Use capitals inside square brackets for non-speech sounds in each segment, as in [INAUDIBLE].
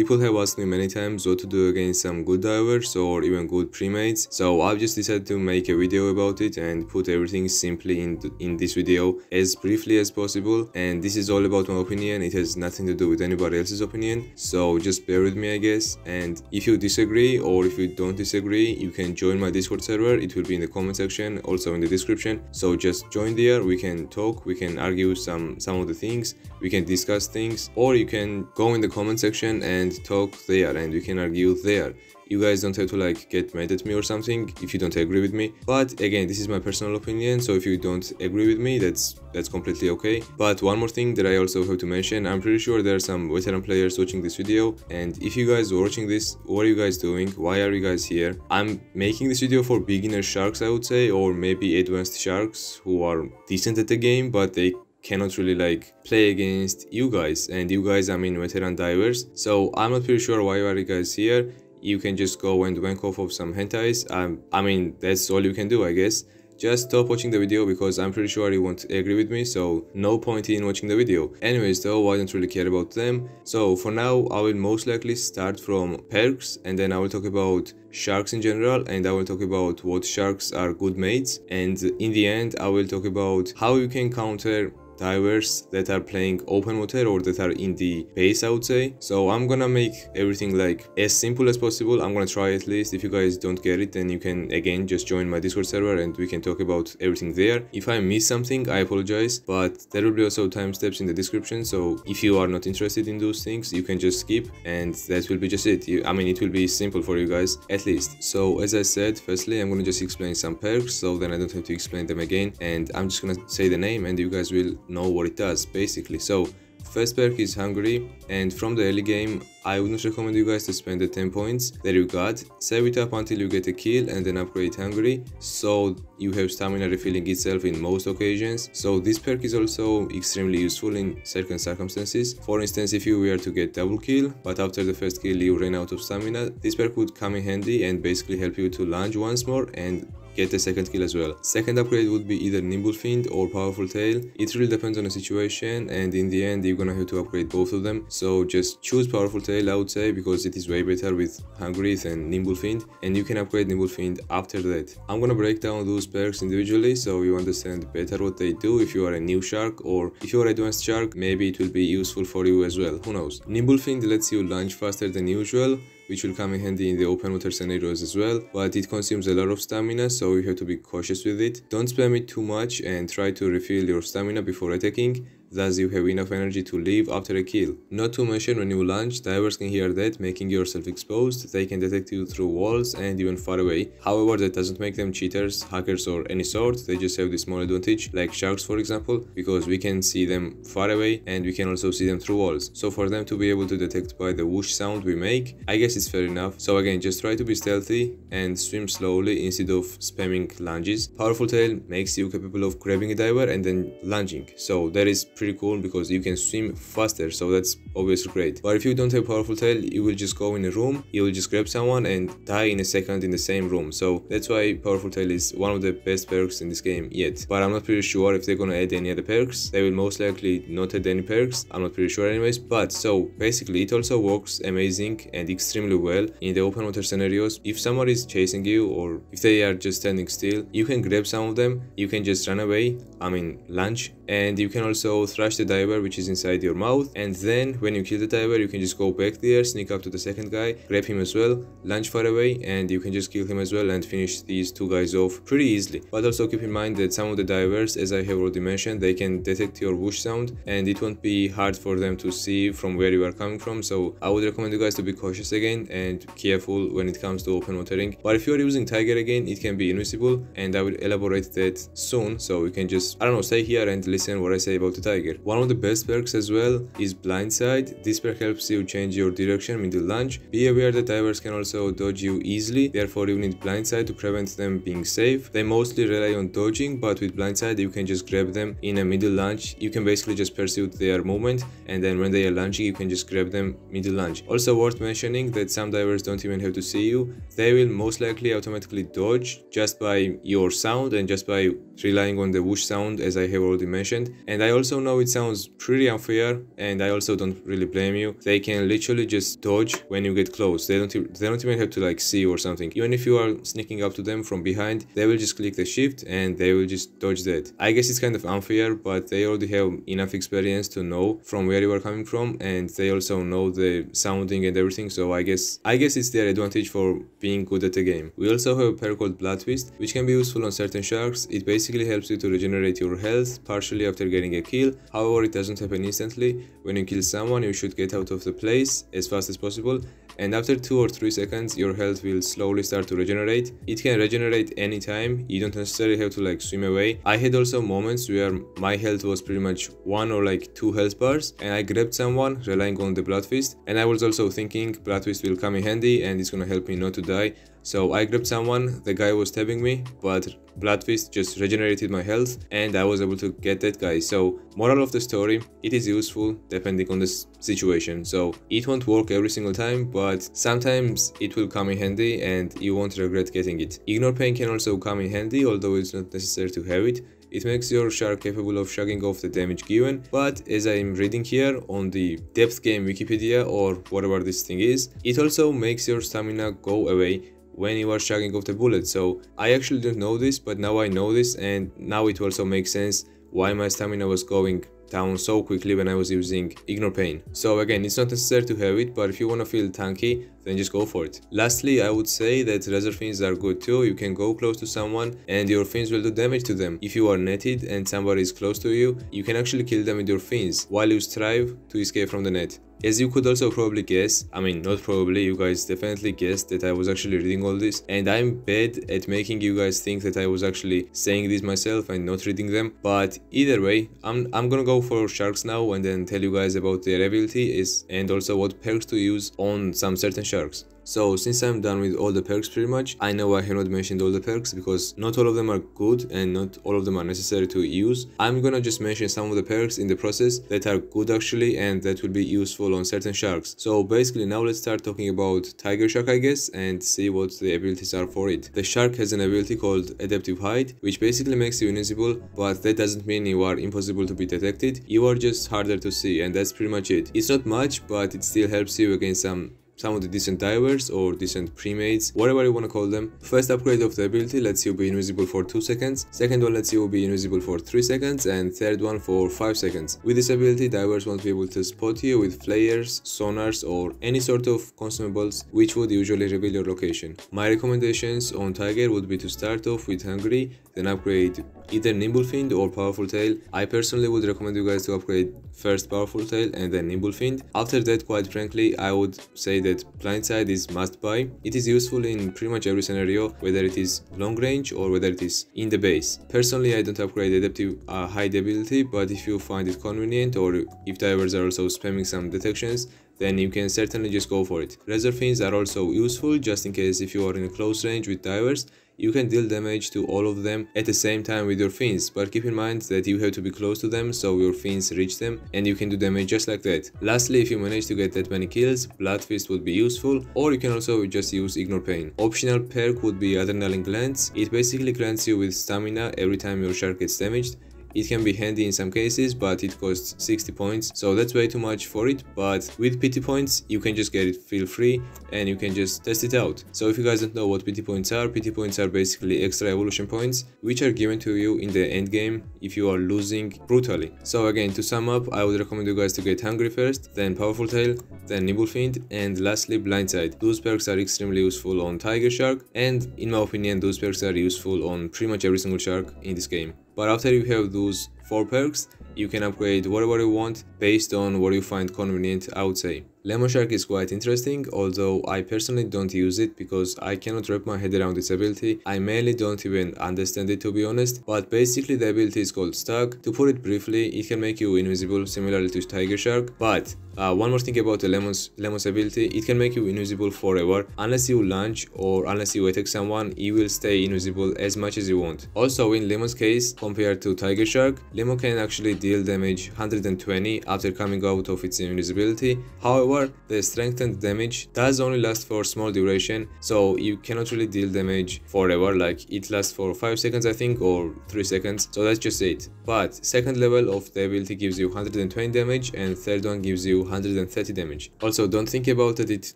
People have asked me many times what to do against some good divers or even good primates, so I've just decided to make a video about it and put everything simply in, in this video as briefly as possible and this is all about my opinion, it has nothing to do with anybody else's opinion, so just bear with me I guess and if you disagree or if you don't disagree you can join my discord server, it will be in the comment section also in the description, so just join there, we can talk, we can argue some, some of the things, we can discuss things or you can go in the comment section and and talk there and we can argue there you guys don't have to like get mad at me or something if you don't agree with me but again this is my personal opinion so if you don't agree with me that's that's completely okay but one more thing that i also have to mention i'm pretty sure there are some veteran players watching this video and if you guys are watching this what are you guys doing why are you guys here i'm making this video for beginner sharks i would say or maybe advanced sharks who are decent at the game but they cannot really like play against you guys and you guys I mean veteran divers so I'm not pretty sure why are you guys here you can just go and wank off of some hentais um, I mean that's all you can do I guess just stop watching the video because I'm pretty sure you won't agree with me so no point in watching the video. Anyways though I don't really care about them so for now I will most likely start from perks and then I will talk about sharks in general and I will talk about what sharks are good mates and in the end I will talk about how you can counter divers that are playing open water or that are in the base I would say so I'm gonna make everything like as simple as possible I'm gonna try at least if you guys don't get it then you can again just join my discord server and we can talk about everything there if I miss something I apologize but there will be also timestamps in the description so if you are not interested in those things you can just skip and that will be just it you, I mean it will be simple for you guys at least so as I said firstly I'm gonna just explain some perks so then I don't have to explain them again and I'm just gonna say the name and you guys will know what it does basically. So perk is hungry, and from the early game I would not recommend you guys to spend the 10 points that you got, save it up until you get a kill and then upgrade hungry, so you have stamina refilling itself in most occasions. So this perk is also extremely useful in certain circumstances. For instance if you were to get double kill but after the first kill you ran out of stamina, this perk would come in handy and basically help you to lunge once more and get a second kill as well. Second upgrade would be either Nimble Fiend or Powerful Tail. It really depends on the situation and in the end you're gonna have to upgrade both of them. So just choose Powerful Tail I would say because it is way better with Hungry than Nimble Fiend and you can upgrade Nimble Fiend after that. I'm gonna break down those perks individually so you understand better what they do if you are a new shark or if you are advanced shark maybe it will be useful for you as well, who knows. Nimble Fiend lets you launch faster than usual which will come in handy in the open water scenarios as well, but it consumes a lot of stamina, so you have to be cautious with it. Don't spam it too much and try to refill your stamina before attacking, Thus, you have enough energy to live after a kill. Not to mention, when you launch, divers can hear that, making yourself exposed, they can detect you through walls and even far away. However, that doesn't make them cheaters, hackers or any sort, they just have this small advantage, like sharks for example, because we can see them far away and we can also see them through walls. So for them to be able to detect by the whoosh sound we make, I guess it's fair enough. So again, just try to be stealthy and swim slowly instead of spamming lunges. Powerful Tail makes you capable of grabbing a diver and then lunging, so that is pretty cool because you can swim faster so that's obviously great but if you don't have powerful tail you will just go in a room you will just grab someone and die in a second in the same room so that's why powerful tail is one of the best perks in this game yet but i'm not pretty sure if they're gonna add any other perks they will most likely not add any perks i'm not pretty sure anyways but so basically it also works amazing and extremely well in the open water scenarios if someone is chasing you or if they are just standing still you can grab some of them you can just run away I mean lunch and you can also thrash the diver which is inside your mouth and then when you kill the diver you can just go back there sneak up to the second guy grab him as well lunch far away and you can just kill him as well and finish these two guys off pretty easily but also keep in mind that some of the divers as I have already mentioned they can detect your whoosh sound and it won't be hard for them to see from where you are coming from so I would recommend you guys to be cautious again and careful when it comes to open watering but if you are using tiger again it can be invisible and I will elaborate that soon so you can just I don't know, stay here and listen what I say about the Tiger. One of the best perks as well is Blindside. This perk helps you change your direction mid lunge Be aware that divers can also dodge you easily, therefore you need Blindside to prevent them being safe. They mostly rely on dodging, but with Blindside you can just grab them in a middle lunge You can basically just pursue their movement and then when they are launching you can just grab them middle lunge Also worth mentioning that some divers don't even have to see you. They will most likely automatically dodge just by your sound and just by relying on the whoosh sound sound as I have already mentioned and I also know it sounds pretty unfair and I also don't really blame you. They can literally just dodge when you get close. They don't, they don't even have to like see or something. Even if you are sneaking up to them from behind they will just click the shift and they will just dodge that. I guess it's kind of unfair but they already have enough experience to know from where you are coming from and they also know the sounding and everything so I guess I guess it's their advantage for being good at the game. We also have a pair called Blood Twist which can be useful on certain sharks. It basically helps you to regenerate regenerate your health partially after getting a kill, however it doesn't happen instantly. When you kill someone you should get out of the place as fast as possible and after 2 or 3 seconds your health will slowly start to regenerate. It can regenerate anytime, you don't necessarily have to like swim away. I had also moments where my health was pretty much 1 or like 2 health bars and I grabbed someone relying on the Blood Fist and I was also thinking Blood Fist will come in handy and it's gonna help me not to die. So I grabbed someone, the guy was stabbing me, but Blood Fist just regenerated my health and I was able to get that guy. So moral of the story, it is useful depending on the situation. So it won't work every single time, but sometimes it will come in handy and you won't regret getting it. Ignore pain can also come in handy, although it's not necessary to have it. It makes your shark capable of shagging off the damage given, but as I am reading here on the depth game Wikipedia or whatever this thing is, it also makes your stamina go away when you are shagging off the bullet. So I actually didn't know this, but now I know this and now it also makes sense why my stamina was going down so quickly when I was using Ignore Pain. So again, it's not necessary to have it, but if you want to feel tanky, then just go for it. Lastly, I would say that razor fins are good too. You can go close to someone and your fins will do damage to them. If you are netted and somebody is close to you, you can actually kill them with your fins while you strive to escape from the net. As you could also probably guess, I mean not probably, you guys definitely guessed that I was actually reading all this and I'm bad at making you guys think that I was actually saying this myself and not reading them, but either way, I'm, I'm gonna go for sharks now and then tell you guys about their abilities and also what perks to use on some certain sharks. So since I'm done with all the perks pretty much, I know I have not mentioned all the perks because not all of them are good and not all of them are necessary to use. I'm gonna just mention some of the perks in the process that are good actually and that will be useful on certain sharks. So basically now let's start talking about Tiger Shark I guess and see what the abilities are for it. The shark has an ability called Adaptive Hide which basically makes you invisible but that doesn't mean you are impossible to be detected, you are just harder to see and that's pretty much it. It's not much but it still helps you against some some of the decent divers or decent primates, whatever you want to call them. First upgrade of the ability lets you be invisible for 2 seconds, second one lets you be invisible for 3 seconds and third one for 5 seconds. With this ability divers won't be able to spot you with flares, sonars or any sort of consumables which would usually reveal your location. My recommendations on Tiger would be to start off with Hungry, then upgrade either Nimble Fiend or Powerful Tail. I personally would recommend you guys to upgrade first Powerful Tail and then Nimble Fiend. After that quite frankly I would say that blindside is must buy. It is useful in pretty much every scenario, whether it is long range or whether it is in the base. Personally, I don't upgrade adaptive uh, hide ability, but if you find it convenient or if divers are also spamming some detections, then you can certainly just go for it. Laser fins are also useful just in case if you are in a close range with divers you can deal damage to all of them at the same time with your fins, but keep in mind that you have to be close to them so your fins reach them and you can do damage just like that. Lastly, if you manage to get that many kills, Blood Fist would be useful, or you can also just use Ignore Pain. Optional perk would be Adrenaline glands. it basically grants you with stamina every time your shark gets damaged, it can be handy in some cases, but it costs 60 points, so that's way too much for it, but with pity points, you can just get it feel free and you can just test it out. So if you guys don't know what pity points are, pity points are basically extra evolution points, which are given to you in the end game if you are losing brutally. So again, to sum up, I would recommend you guys to get Hungry first, then Powerful Tail, then nibble Fiend, and lastly Blindside. Those perks are extremely useful on Tiger Shark, and in my opinion, those perks are useful on pretty much every single shark in this game. But after you have those 4 perks, you can upgrade whatever you want based on what you find convenient I would say shark is quite interesting, although I personally don't use it because I cannot wrap my head around its ability. I mainly don't even understand it to be honest, but basically the ability is called Stuck. To put it briefly, it can make you invisible similarly to Tiger Shark, but uh, one more thing about the Lemon's, Lemon's ability, it can make you invisible forever. Unless you launch or unless you attack someone, you will stay invisible as much as you want. Also in Lemon's case, compared to Tiger Shark, Lemon can actually deal damage 120 after coming out of its invisibility. However, However, the strengthened damage does only last for small duration, so you cannot really deal damage forever, like it lasts for 5 seconds I think or 3 seconds, so that's just it. But second level of the ability gives you 120 damage and third one gives you 130 damage. Also don't think about that it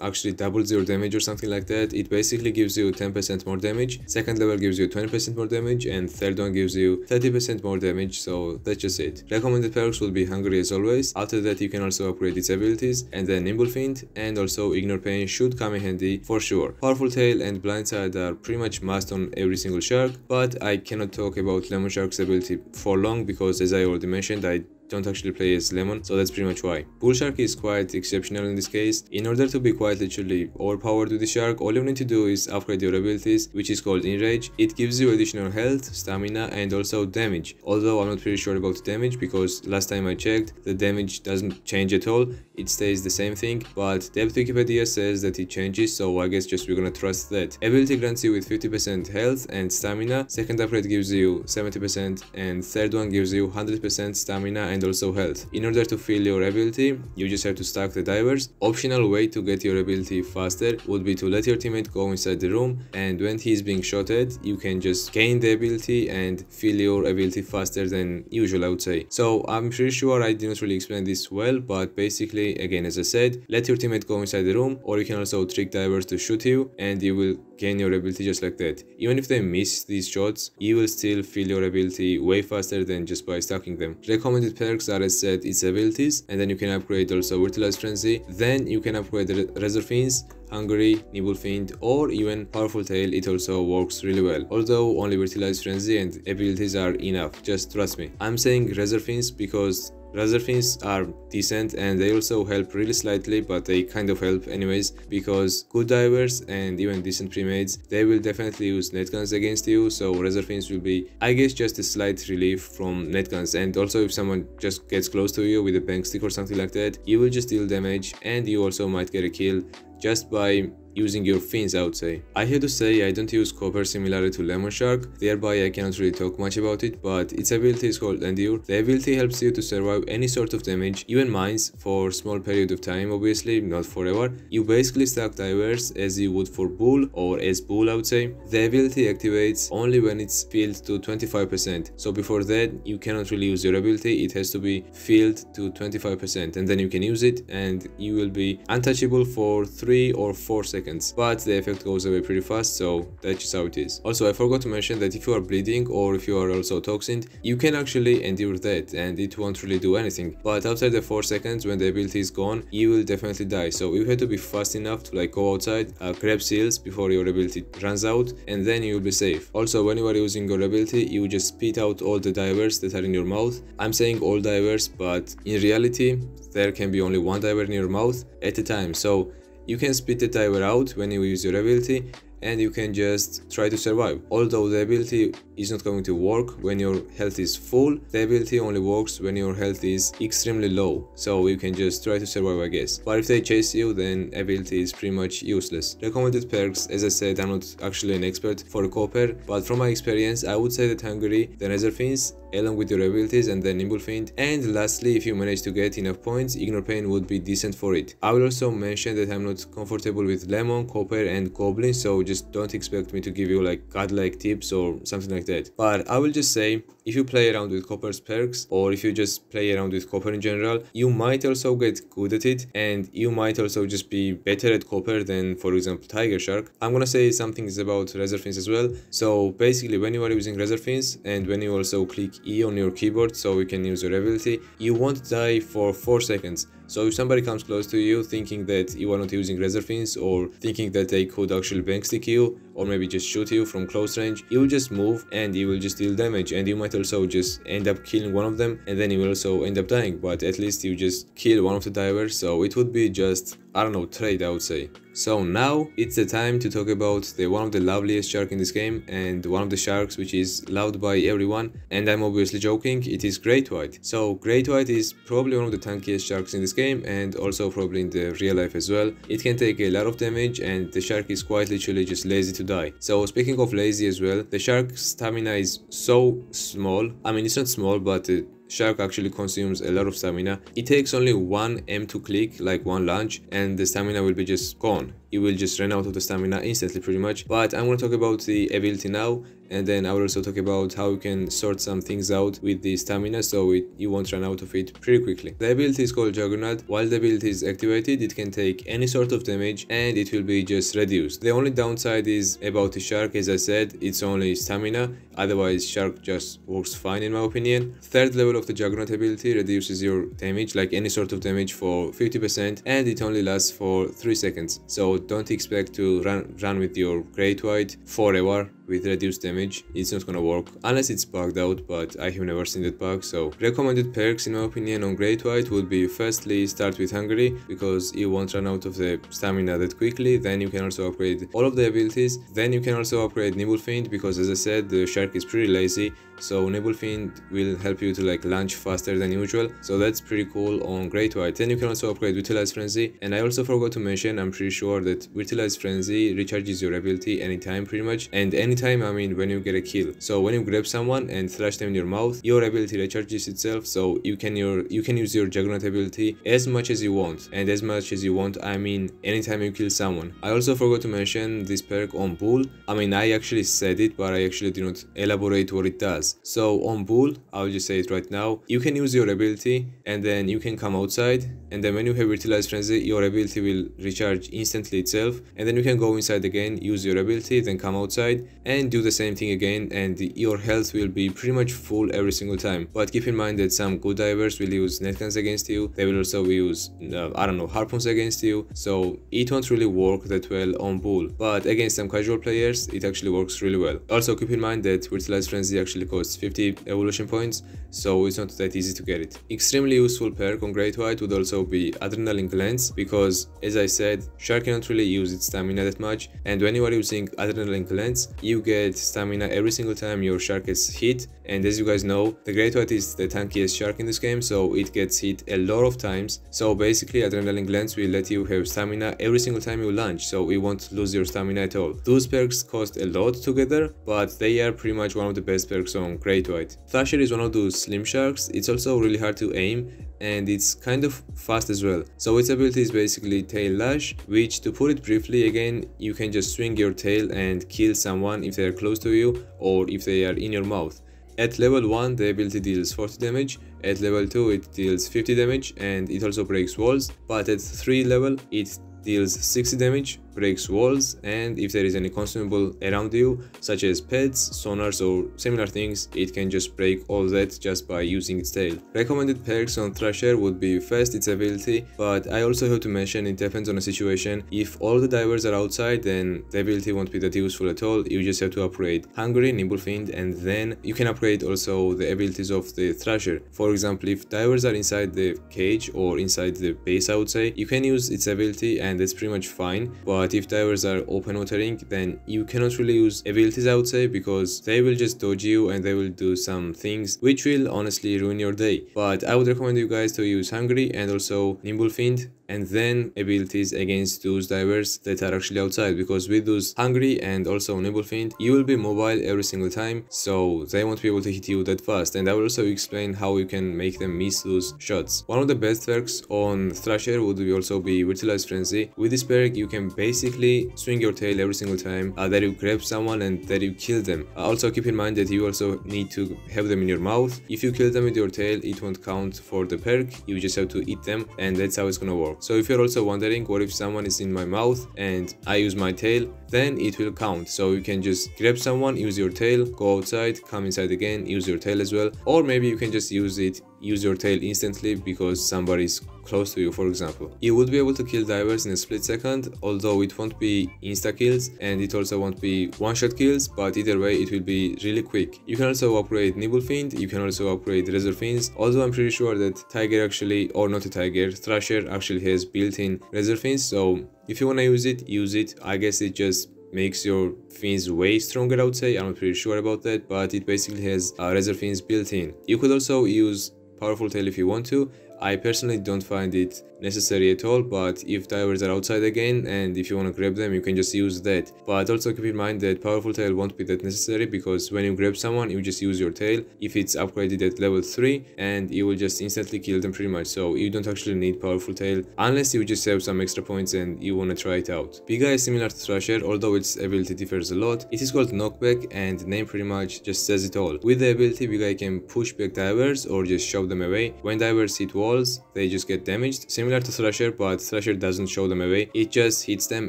actually doubles your damage or something like that, it basically gives you 10% more damage, second level gives you 20% more damage and third one gives you 30% more damage, so that's just it. Recommended perks will be Hungry as always, after that you can also upgrade its abilities and then Nimble Fiend and also Ignore Pain should come in handy for sure. Powerful Tail and Blindside are pretty much must on every single shark, but I cannot talk about Lemon Shark's ability for long because as I already mentioned, I don't actually play as Lemon, so that's pretty much why. Bull Shark is quite exceptional in this case. In order to be quite literally overpowered with the Shark, all you need to do is upgrade your abilities, which is called Enrage. It gives you additional health, stamina, and also damage. Although I'm not pretty sure about the damage, because last time I checked, the damage doesn't change at all it stays the same thing, but Depth Wikipedia says that it changes, so I guess just we're gonna trust that. Ability grants you with 50% health and stamina, second upgrade gives you 70% and third one gives you 100% stamina and also health. In order to fill your ability, you just have to stack the divers. Optional way to get your ability faster would be to let your teammate go inside the room and when he's being shot at, you can just gain the ability and fill your ability faster than usual I would say. So I'm pretty sure I didn't really explain this well, but basically Again, as I said, let your teammate go inside the room or you can also trick divers to shoot you and you will gain your ability just like that. Even if they miss these shots, you will still feel your ability way faster than just by stacking them. Recommended perks are as said its abilities and then you can upgrade also Vertilized Frenzy. Then you can upgrade the Razor Fiends Hungary, Nibble Fiend, or even Powerful Tail, it also works really well. Although only Vertilized Frenzy and abilities are enough, just trust me. I'm saying Razor Fiends because Razor fins are decent and they also help really slightly but they kind of help anyways because good divers and even decent premades they will definitely use netguns against you so razor fins will be I guess just a slight relief from netguns and also if someone just gets close to you with a bank stick or something like that you will just deal damage and you also might get a kill just by using your fins I would say. I have to say I don't use copper similarly to Lemon Shark, thereby I cannot really talk much about it, but its ability is called Endure. The ability helps you to survive any sort of damage, even mines, for small period of time obviously, not forever. You basically stack divers as you would for Bull or as Bull I would say. The ability activates only when it's filled to 25%, so before that you cannot really use your ability, it has to be filled to 25% and then you can use it and you will be untouchable for 3 or 4 seconds seconds, but the effect goes away pretty fast, so that's just how it is. Also, I forgot to mention that if you are bleeding or if you are also toxined, you can actually endure that and it won't really do anything, but after the 4 seconds when the ability is gone, you will definitely die, so you have to be fast enough to like go outside, uh, grab seals before your ability runs out, and then you'll be safe. Also, when you are using your ability, you just spit out all the divers that are in your mouth. I'm saying all divers, but in reality, there can be only one diver in your mouth at a time, so you can spit the tire out when you use your ability and you can just try to survive. Although the ability is not going to work when your health is full. Stability only works when your health is extremely low, so you can just try to survive I guess. But if they chase you, then ability is pretty much useless. Recommended perks, as I said, I'm not actually an expert for copper, but from my experience, I would say that Hungary, the Nether Fiends, along with your abilities and the Nimble Fiend. And lastly, if you manage to get enough points, Ignore Pain would be decent for it. I will also mention that I'm not comfortable with Lemon, Copper and Goblin, so just don't expect me to give you like godlike tips or something like like that but i will just say if you play around with copper's perks or if you just play around with copper in general you might also get good at it and you might also just be better at copper than for example tiger shark i'm gonna say something about razor fins as well so basically when you are using razor fins and when you also click e on your keyboard so you can use your ability you won't die for four seconds so if somebody comes close to you thinking that you are not using razor fins or thinking that they could actually bankstick you or maybe just shoot you from close range, you will just move and you will just deal damage and you might also just end up killing one of them and then you will also end up dying but at least you just kill one of the divers so it would be just I don't know trade I would say. So now it's the time to talk about the one of the loveliest shark in this game and one of the sharks which is loved by everyone and I'm obviously joking it is Great White. So Great White is probably one of the tankiest sharks in this game and also probably in the real life as well. It can take a lot of damage and the shark is quite literally just lazy to die. So speaking of lazy as well the shark's stamina is so small I mean it's not small but uh, Shark actually consumes a lot of stamina. It takes only one M2 click, like one launch, and the stamina will be just gone. It will just run out of the stamina instantly pretty much. But I'm gonna talk about the ability now and then I will also talk about how you can sort some things out with the stamina so it, you won't run out of it pretty quickly. The ability is called Juggernaut. While the ability is activated it can take any sort of damage and it will be just reduced. The only downside is about the shark as I said it's only stamina otherwise shark just works fine in my opinion. Third level of the Juggernaut ability reduces your damage like any sort of damage for 50% and it only lasts for 3 seconds so don't expect to run, run with your Great White forever with reduced damage, it's not gonna work, unless it's bugged out, but I have never seen that bug, so recommended perks in my opinion on Great White would be firstly start with Hungary, because you won't run out of the stamina that quickly, then you can also upgrade all of the abilities, then you can also upgrade Nibble Faint, because as I said, the shark is pretty lazy, so Nebulfind will help you to like launch faster than usual so that's pretty cool on Great White then you can also upgrade Utilize Frenzy and I also forgot to mention I'm pretty sure that Utilize Frenzy recharges your ability anytime pretty much and anytime I mean when you get a kill so when you grab someone and thrash them in your mouth your ability recharges itself so you can your you can use your Juggernaut ability as much as you want and as much as you want I mean anytime you kill someone I also forgot to mention this perk on Bull I mean I actually said it but I actually did not elaborate what it does has. So on Bull, I'll just say it right now, you can use your ability and then you can come outside and then when you have Fertilized Frenzy, your ability will recharge instantly itself and then you can go inside again, use your ability, then come outside and do the same thing again and your health will be pretty much full every single time. But keep in mind that some good divers will use netguns against you, they will also use, uh, I don't know, harpoons against you, so it won't really work that well on Bull. But against some casual players, it actually works really well. Also keep in mind that Fertilized Frenzy actually costs 50 evolution points, so it's not that easy to get it. Extremely useful perk on Great White would also be Adrenaline Glands, because as I said, Shark cannot really use its stamina that much, and when you are using Adrenaline Glands, you get stamina every single time your Shark is hit, and as you guys know the great white is the tankiest shark in this game so it gets hit a lot of times so basically adrenaline glands will let you have stamina every single time you launch so you won't lose your stamina at all those perks cost a lot together but they are pretty much one of the best perks on great white Thrasher is one of those slim sharks it's also really hard to aim and it's kind of fast as well so its ability is basically tail lash which to put it briefly again you can just swing your tail and kill someone if they are close to you or if they are in your mouth at level 1 the ability deals 40 damage, at level 2 it deals 50 damage and it also breaks walls, but at 3 level it deals 60 damage, breaks walls and if there is any consumable around you such as pets, sonars or similar things it can just break all that just by using its tail. Recommended perks on Thrasher would be first its ability but I also have to mention it depends on the situation if all the divers are outside then the ability won't be that useful at all you just have to upgrade Hungry, Nimble Fiend and then you can upgrade also the abilities of the Thrasher. For example if divers are inside the cage or inside the base I would say you can use its ability and it's pretty much fine but but if divers are open watering then you cannot really use abilities I would say because they will just dodge you and they will do some things which will honestly ruin your day but I would recommend you guys to use Hungry and also Nimble Fiend and then abilities against those divers that are actually outside because with those hungry and also unable fiend you will be mobile every single time so they won't be able to hit you that fast and I will also explain how you can make them miss those shots. One of the best perks on Thrasher would also be Vitalized Frenzy. With this perk you can basically swing your tail every single time uh, that you grab someone and that you kill them. Uh, also keep in mind that you also need to have them in your mouth. If you kill them with your tail it won't count for the perk you just have to eat them and that's how it's gonna work. So if you're also wondering what if someone is in my mouth and I use my tail, then it will count. So you can just grab someone, use your tail, go outside, come inside again, use your tail as well. Or maybe you can just use it, use your tail instantly because somebody's close to you for example. You would be able to kill divers in a split second, although it won't be insta-kills and it also won't be one-shot kills, but either way it will be really quick. You can also upgrade Nibble Fiend, you can also upgrade Razor Fiends, although I'm pretty sure that Tiger actually, or not a Tiger, Thrasher actually has built-in Razor Fiends, so if you wanna use it, use it. I guess it just makes your fins way stronger I would say, I'm not pretty sure about that, but it basically has uh, razor fins built in. You could also use powerful tail if you want to, I personally don't find it necessary at all but if divers are outside again and if you want to grab them you can just use that but also keep in mind that powerful tail won't be that necessary because when you grab someone you just use your tail if it's upgraded at level 3 and you will just instantly kill them pretty much so you don't actually need powerful tail unless you just have some extra points and you want to try it out Biga is similar to Thrasher although its ability differs a lot it is called knockback and name pretty much just says it all with the ability Biga can push back divers or just shove them away when divers hit walls they just get damaged similar Similar to Thrasher, but Thrasher doesn't show them away, it just hits them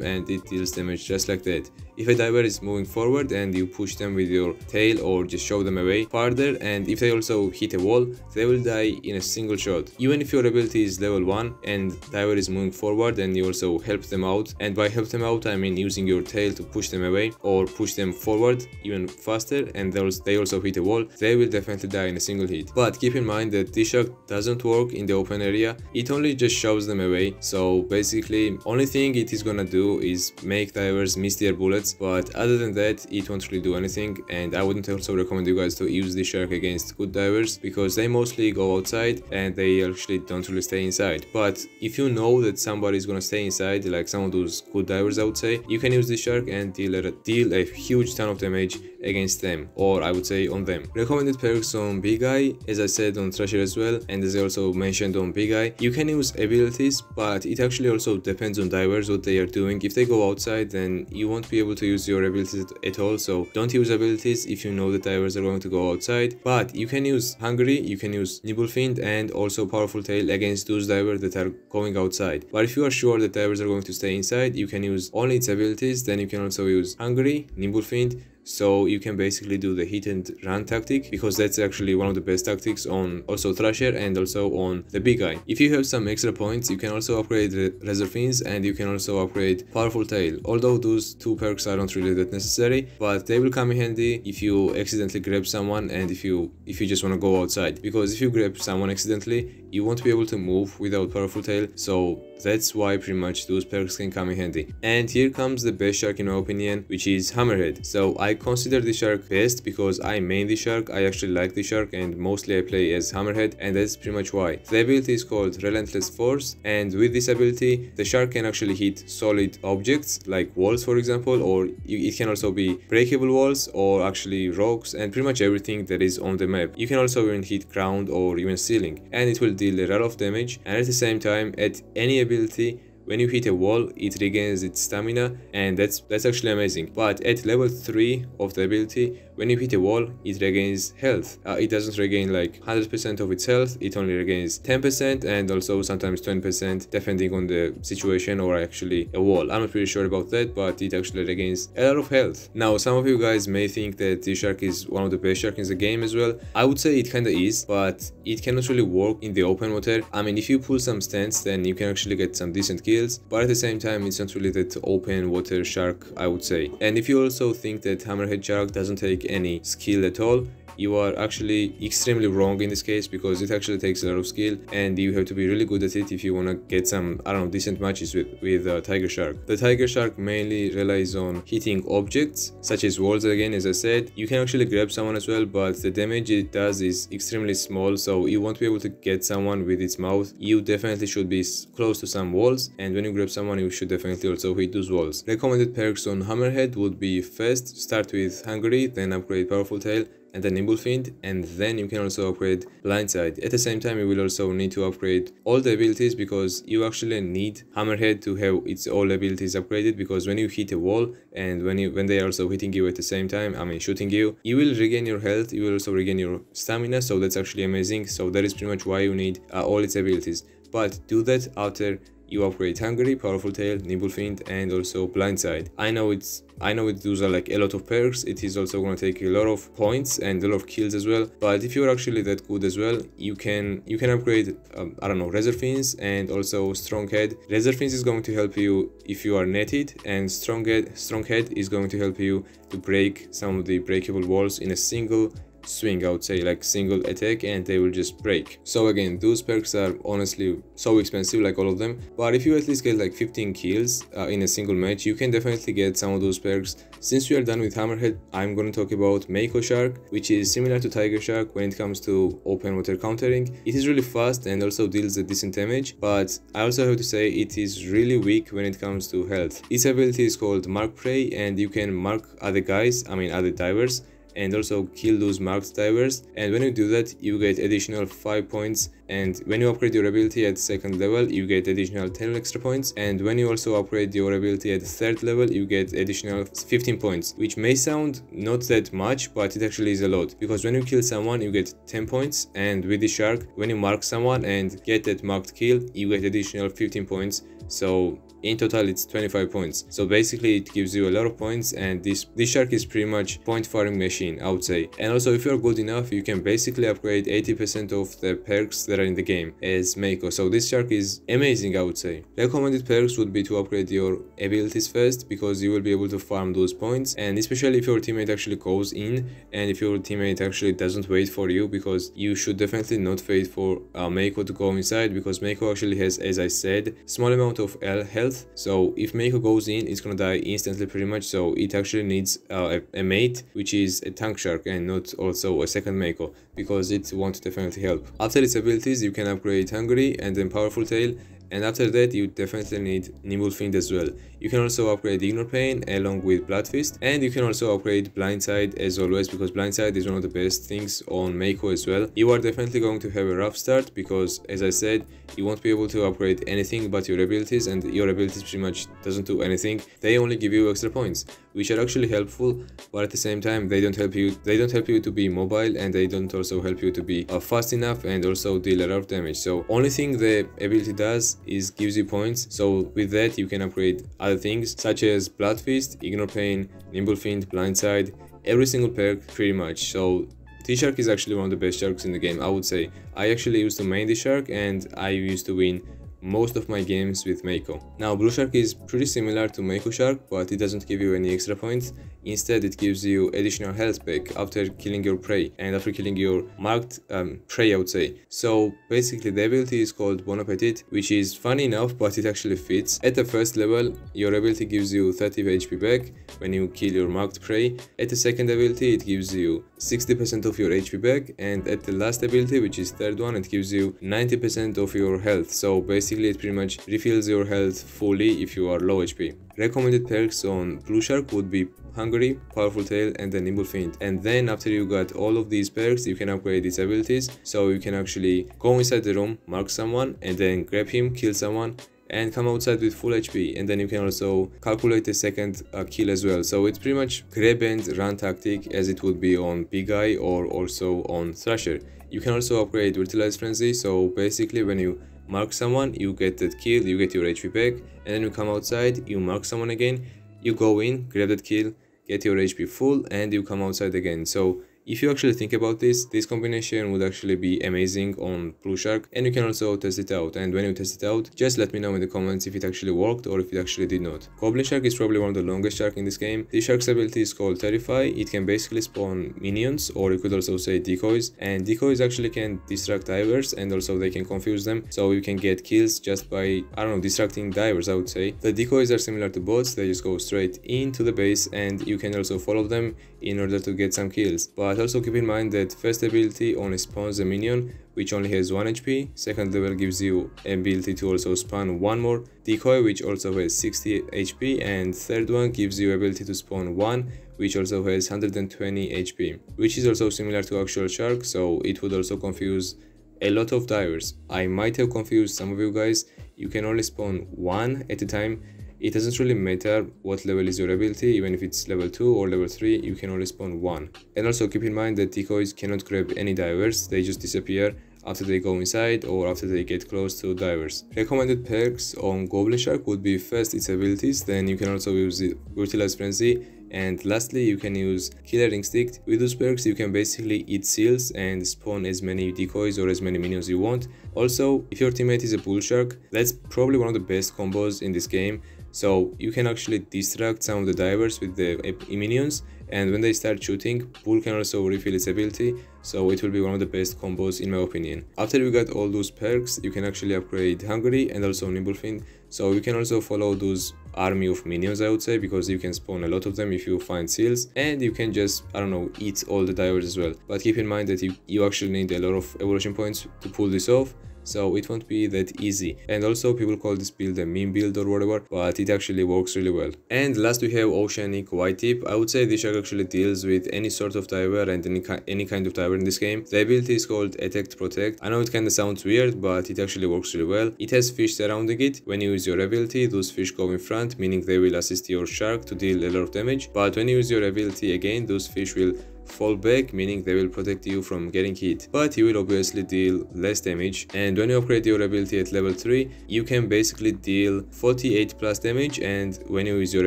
and it deals damage just like that. If a diver is moving forward and you push them with your tail or just shove them away farther and if they also hit a wall, they will die in a single shot. Even if your ability is level 1 and diver is moving forward and you also help them out and by help them out I mean using your tail to push them away or push them forward even faster and they also hit a wall, they will definitely die in a single hit. But keep in mind that this shock doesn't work in the open area, it only just shoves them away so basically only thing it is gonna do is make divers miss their bullets but other than that it won't really do anything and I wouldn't also recommend you guys to use the shark against good divers because they mostly go outside and they actually don't really stay inside but if you know that somebody is gonna stay inside like some of those good divers I would say you can use the shark and deal a, deal a huge ton of damage against them or I would say on them. Recommended perks on Big Eye, as I said on Thrasher as well and as I also mentioned on Big Eye, you can use abilities but it actually also depends on divers what they are doing. If they go outside then you won't be able to use your abilities at all so don't use abilities if you know the divers are going to go outside but you can use Hungry, you can use Nibblefiend and also Powerful Tail against those divers that are going outside. But if you are sure that divers are going to stay inside, you can use only its abilities, then you can also use Hungry, Nibblefiend so you can basically do the hit and run tactic because that's actually one of the best tactics on also Thrasher and also on the big guy. If you have some extra points you can also upgrade Razor Fins and you can also upgrade Powerful Tail although those two perks aren't really that necessary but they will come in handy if you accidentally grab someone and if you if you just want to go outside because if you grab someone accidentally you won't be able to move without powerful tail so that's why pretty much those perks can come in handy and here comes the best shark in my opinion which is hammerhead so i consider the shark best because i main the shark i actually like the shark and mostly i play as hammerhead and that's pretty much why the ability is called relentless force and with this ability the shark can actually hit solid objects like walls for example or it can also be breakable walls or actually rocks and pretty much everything that is on the map you can also even hit ground or even ceiling and it will deal a lot of damage and at the same time at any ability when you hit a wall it regains its stamina and that's that's actually amazing but at level 3 of the ability when you hit a wall, it regains health. Uh, it doesn't regain like 100% of its health, it only regains 10% and also sometimes 20% depending on the situation or actually a wall. I'm not pretty sure about that, but it actually regains a lot of health. Now, some of you guys may think that this shark is one of the best sharks in the game as well. I would say it kinda is, but it cannot really work in the open water. I mean, if you pull some stance, then you can actually get some decent kills, but at the same time, it's not really that open water shark, I would say. And if you also think that Hammerhead Shark doesn't take any skill at all you are actually extremely wrong in this case because it actually takes a lot of skill and you have to be really good at it if you want to get some I don't know decent matches with with uh, Tiger Shark. The Tiger Shark mainly relies on hitting objects such as walls again as I said. You can actually grab someone as well but the damage it does is extremely small so you won't be able to get someone with its mouth. You definitely should be close to some walls and when you grab someone you should definitely also hit those walls. Recommended perks on Hammerhead would be first start with Hungry then upgrade Powerful Tail and the nimble fiend and then you can also upgrade blindside at the same time you will also need to upgrade all the abilities because you actually need hammerhead to have its all abilities upgraded because when you hit a wall and when you when they are also hitting you at the same time i mean shooting you you will regain your health you will also regain your stamina so that's actually amazing so that is pretty much why you need uh, all its abilities but do that after you upgrade hungry, Powerful Tail, Nimble Fiend and also Blindside. I know it's I know it does like a lot of perks, it is also going to take a lot of points and a lot of kills as well, but if you're actually that good as well, you can you can upgrade, um, I don't know, Razor Fins and also Strong Head. Razor Fins is going to help you if you are netted and Strong Head, Strong Head is going to help you to break some of the breakable walls in a single swing i would say like single attack and they will just break so again those perks are honestly so expensive like all of them but if you at least get like 15 kills uh, in a single match you can definitely get some of those perks since we are done with hammerhead i'm going to talk about mako shark which is similar to tiger shark when it comes to open water countering it is really fast and also deals a decent damage but i also have to say it is really weak when it comes to health its ability is called mark prey and you can mark other guys i mean other divers and also kill those marked divers and when you do that you get additional 5 points and when you upgrade your ability at second level you get additional 10 extra points and when you also upgrade your ability at third level you get additional 15 points which may sound not that much but it actually is a lot because when you kill someone you get 10 points and with the shark when you mark someone and get that marked kill you get additional 15 points so in total it's 25 points so basically it gives you a lot of points and this this shark is pretty much point farming machine i would say and also if you're good enough you can basically upgrade 80 percent of the perks that are in the game as Mako so this shark is amazing I would say. Recommended perks would be to upgrade your abilities first because you will be able to farm those points and especially if your teammate actually goes in and if your teammate actually doesn't wait for you because you should definitely not wait for uh, Mako to go inside because Mako actually has as I said small amount of health health so if mako goes in it's gonna die instantly pretty much so it actually needs uh, a, a, mate which is a tank shark and not also a second mako, because it won't definitely help after its abilities you can upgrade hungry and then powerful tail and after that you definitely need nimble fiend as well you can also upgrade Ignore Pain along with Blood Fist and you can also upgrade Blindside as always because Blindside is one of the best things on Mako as well. You are definitely going to have a rough start because as I said you won't be able to upgrade anything but your abilities and your abilities pretty much doesn't do anything. They only give you extra points which are actually helpful but at the same time they don't help you they don't help you to be mobile and they don't also help you to be uh, fast enough and also deal a lot of damage. So only thing the ability does is gives you points so with that you can upgrade other things such as Blood Fist, Ignore Pain, Nimble Fiend, Blindside, every single perk pretty much. So T-Shark is actually one of the best sharks in the game, I would say. I actually used to main the shark and I used to win most of my games with Mako. Now Blue Shark is pretty similar to Mako Shark, but it doesn't give you any extra points. Instead, it gives you additional health back after killing your prey and after killing your marked um, prey, I would say. So basically, the ability is called Bon Appetit, which is funny enough, but it actually fits. At the first level, your ability gives you 30 HP back when you kill your marked prey. At the second ability, it gives you 60% of your HP back, and at the last ability, which is third one, it gives you 90% of your health. So basically, it pretty much refills your health fully if you are low HP. Recommended perks on Blue Shark would be Hungry, Powerful Tail and the Nimble Feint. And then after you got all of these perks, you can upgrade these abilities. So you can actually go inside the room, mark someone and then grab him, kill someone and come outside with full HP and then you can also calculate the second uh, kill as well so it's pretty much grab and run tactic as it would be on Big Eye or also on Thrasher you can also upgrade Vertilized Frenzy so basically when you mark someone you get that kill you get your HP back and then you come outside you mark someone again you go in grab that kill get your HP full and you come outside again so if you actually think about this, this combination would actually be amazing on Blue Shark, and you can also test it out and when you test it out, just let me know in the comments if it actually worked or if it actually did not. Goblin Shark is probably one of the longest shark in this game. This shark's ability is called Terrify, it can basically spawn minions or you could also say decoys and decoys actually can distract divers and also they can confuse them so you can get kills just by, I don't know, distracting divers I would say. The decoys are similar to bots, they just go straight into the base and you can also follow them in order to get some kills. But but also keep in mind that first ability only spawns a minion which only has 1 HP, second level gives you ability to also spawn one more decoy which also has 60 HP and third one gives you ability to spawn one which also has 120 HP, which is also similar to actual shark so it would also confuse a lot of divers. I might have confused some of you guys, you can only spawn one at a time it doesn't really matter what level is your ability even if it's level 2 or level 3 you can only spawn one and also keep in mind that decoys cannot grab any divers they just disappear after they go inside or after they get close to divers. Recommended perks on Goblin Shark would be first its abilities, then you can also use Utilize Frenzy and lastly you can use Killer Instinct. With those perks you can basically eat seals and spawn as many decoys or as many minions you want. Also, if your teammate is a Bull Shark, that's probably one of the best combos in this game so you can actually distract some of the divers with the minions and when they start shooting bull can also refill its ability so it will be one of the best combos in my opinion after you got all those perks you can actually upgrade hungary and also nimblefin so you can also follow those army of minions i would say because you can spawn a lot of them if you find seals and you can just i don't know eat all the divers as well but keep in mind that you, you actually need a lot of evolution points to pull this off so it won't be that easy and also people call this build a meme build or whatever but it actually works really well and last we have oceanic white tip i would say this shark actually deals with any sort of diver and any, ki any kind of diver in this game the ability is called attack protect i know it kind of sounds weird but it actually works really well it has fish surrounding it when you use your ability those fish go in front meaning they will assist your shark to deal a lot of damage but when you use your ability again those fish will fall back, meaning they will protect you from getting hit, but you will obviously deal less damage. And when you upgrade your ability at level 3, you can basically deal 48 plus damage and when you use your